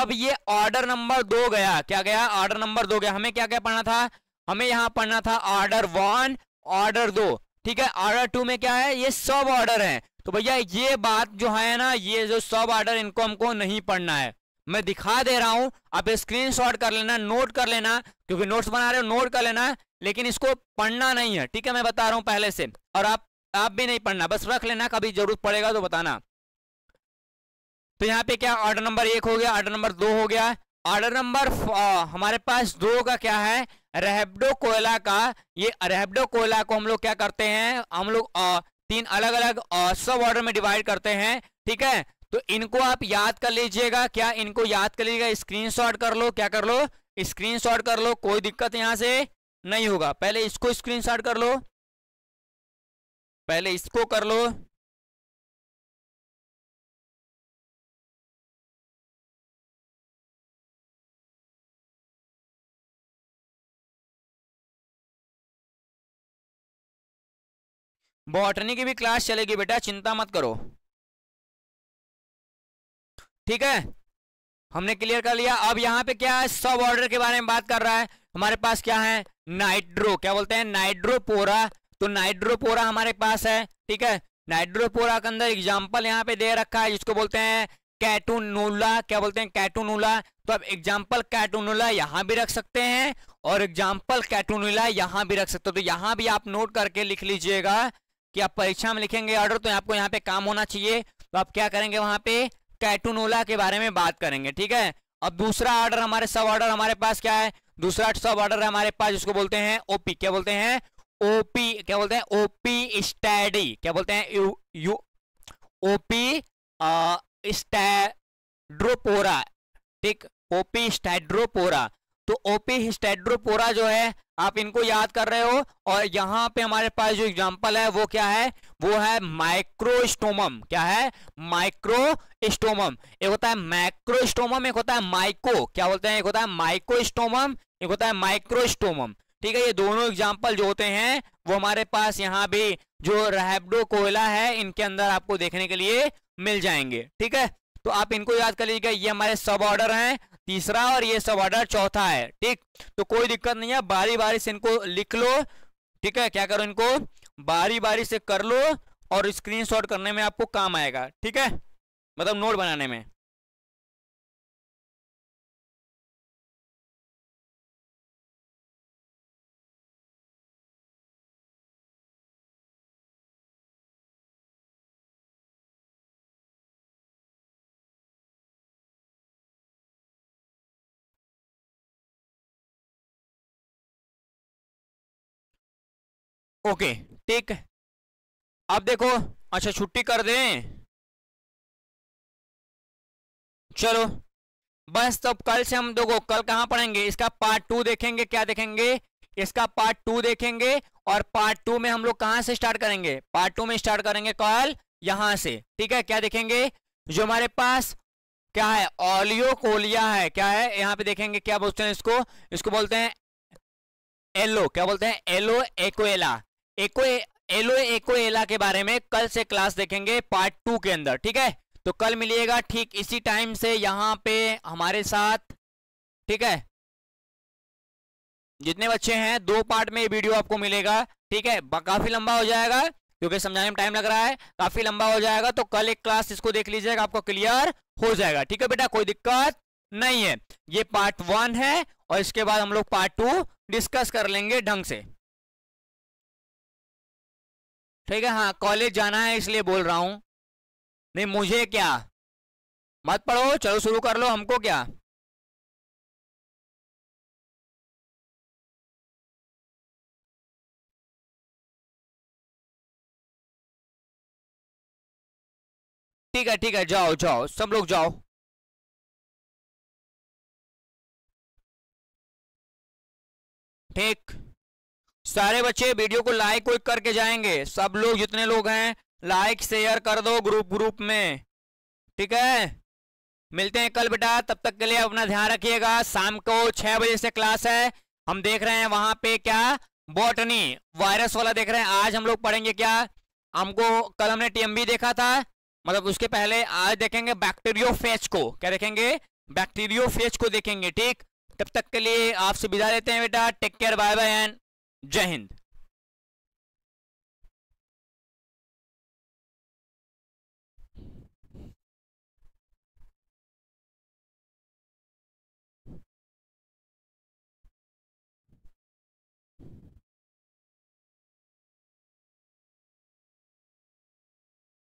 अब ये ऑर्डर नंबर दो गया क्या गया ऑर्डर नंबर दो गया हमें क्या क्या पढ़ना था हमें यहां पढ़ना था ऑर्डर वन ऑर्डर दो ठीक है ऑर्डर टू में क्या है ये सब ऑर्डर है तो भैया ये बात जो है ना ये जो सब ऑर्डर इनको हमको नहीं पढ़ना है मैं दिखा दे रहा हूं आप स्क्रीन कर लेना नोट कर लेना क्योंकि नोट्स बना रहे हो नोट कर लेना लेकिन इसको पढ़ना नहीं है ठीक है मैं बता रहा हूं पहले से और आप आप भी नहीं पढ़ना बस रख लेना कभी जरूरत पड़ेगा तो बताना तो यहाँ पे क्या ऑर्डर नंबर एक हो गया ऑर्डर नंबर दो हो गया ऑर्डर नंबर हमारे पास दो का क्या है रेहबडो कोयला का ये रेहबडो कोयला को हम लोग क्या करते हैं हम लोग तीन अलग अलग सब ऑर्डर में डिवाइड करते हैं ठीक है तो इनको आप याद कर लीजिएगा क्या इनको याद कर लीजिएगा स्क्रीन कर लो क्या कर लो स्क्रीन कर लो कोई दिक्कत यहां से नहीं होगा पहले इसको स्क्रीन कर लो पहले इसको कर लो बॉटनी की भी क्लास चलेगी बेटा चिंता मत करो ठीक है हमने क्लियर कर लिया अब यहाँ पे क्या है सब ऑर्डर के बारे में बात कर रहा है हमारे पास क्या है नाइड्रो क्या बोलते हैं नाइड्रोपोरा तो नाइड्रोपोरा हमारे पास है ठीक है नाइड्रोपोरा के अंदर एग्जाम्पल यहाँ पे दे रखा है जिसको बोलते हैं कैटूनोला क्या बोलते हैं कैटूनूला तो आप एग्जाम्पल कैटूनूला यहाँ भी रख सकते हैं और एग्जाम्पल कैटूनूला यहां भी रख सकते हो तो यहां भी आप नोट करके लिख लीजिएगा कि आप परीक्षा में लिखेंगे ऑर्डर तो आपको यहाँ पे काम होना चाहिए तो आप क्या करेंगे वहां पे कैटूनोला के बारे में बात करेंगे ठीक है अब दूसरा ऑर्डर हमारे सब ऑर्डर हमारे पास क्या है दूसरा सब ऑर्डर है हमारे पास जिसको बोलते हैं ओपी क्या बोलते हैं ओपी क्या बोलते हैं ओपी स्टडी क्या बोलते हैं यू यू ओपी स्टैड्रोपोरा ठीक ओपी स्टैड्रोपोरा तो ओपी हिस्टेड्रोपोरा जो है आप इनको याद कर रहे हो और यहाँ पे हमारे पास जो एग्जांपल है वो क्या है वो है माइक्रोस्टोमम क्या है माइक्रोस्टोमम एक होता है मैक्रोस्टोमम एक होता है माइको क्या बोलते हैं एक होता है माइकोस्टोमम एक होता है माइक्रोस्टोमम ठीक है ये दोनों एग्जाम्पल जो होते हैं वो हमारे पास यहाँ भी जो रेहबडो कोयला है इनके अंदर आपको देखने के लिए मिल जाएंगे ठीक है तो आप इनको याद कर लीजिएगा ये हमारे सब ऑर्डर हैं तीसरा और ये सब ऑर्डर चौथा है ठीक तो कोई दिक्कत नहीं है बारी बारी से इनको लिख लो ठीक है क्या करो इनको बारी बारी से कर लो और स्क्रीनशॉट करने में आपको काम आएगा ठीक है मतलब नोट बनाने में ओके ठीक अब देखो अच्छा छुट्टी कर दें चलो बस तब कल से हम देखो कल कहाँ पढ़ेंगे इसका पार्ट टू देखेंगे क्या देखेंगे इसका पार्ट टू देखेंगे और पार्ट टू में हम लोग कहाँ से स्टार्ट करेंगे पार्ट टू में स्टार्ट करेंगे कल यहां से ठीक है क्या देखेंगे जो हमारे पास क्या है कोलिया है क्या है यहाँ पे देखेंगे क्या बोलते हैं इसको इसको बोलते हैं एलो क्या बोलते हैं एलो एक्वेला एको एलो एको एला के बारे में कल से क्लास देखेंगे पार्ट टू के अंदर ठीक है तो कल मिलिएगा ठीक इसी टाइम से यहां पे हमारे साथ ठीक है जितने बच्चे हैं दो पार्ट में वीडियो आपको मिलेगा ठीक है काफी लंबा हो जाएगा क्योंकि समझाने में टाइम लग रहा है काफी लंबा हो जाएगा तो कल एक क्लास इसको देख लीजिएगा आपको क्लियर हो जाएगा ठीक है बेटा कोई दिक्कत नहीं है ये पार्ट वन है और इसके बाद हम लोग पार्ट टू डिस्कस कर लेंगे ढंग से ठीक है हाँ कॉलेज जाना है इसलिए बोल रहा हूं नहीं मुझे क्या मत पढ़ो चलो शुरू कर लो हमको क्या ठीक है ठीक है जाओ जाओ सब लोग जाओ ठीक सारे बच्चे वीडियो को लाइक वाइक करके जाएंगे सब लोग जितने लोग हैं लाइक शेयर कर दो ग्रुप ग्रुप में ठीक है मिलते हैं कल बेटा तब तक के लिए अपना ध्यान रखिएगा शाम को छह बजे से क्लास है हम देख रहे हैं वहां पे क्या बॉटनी वायरस वाला देख रहे हैं आज हम लोग पढ़ेंगे क्या हमको कल हमने टीएमबी देखा था मतलब उसके पहले आज देखेंगे बैक्टीरियो फेज को क्या देखेंगे बैक्टीरियो फेज को देखेंगे ठीक तब तक के लिए आपसे विदा लेते हैं बेटा take care bye bye and जय हिंद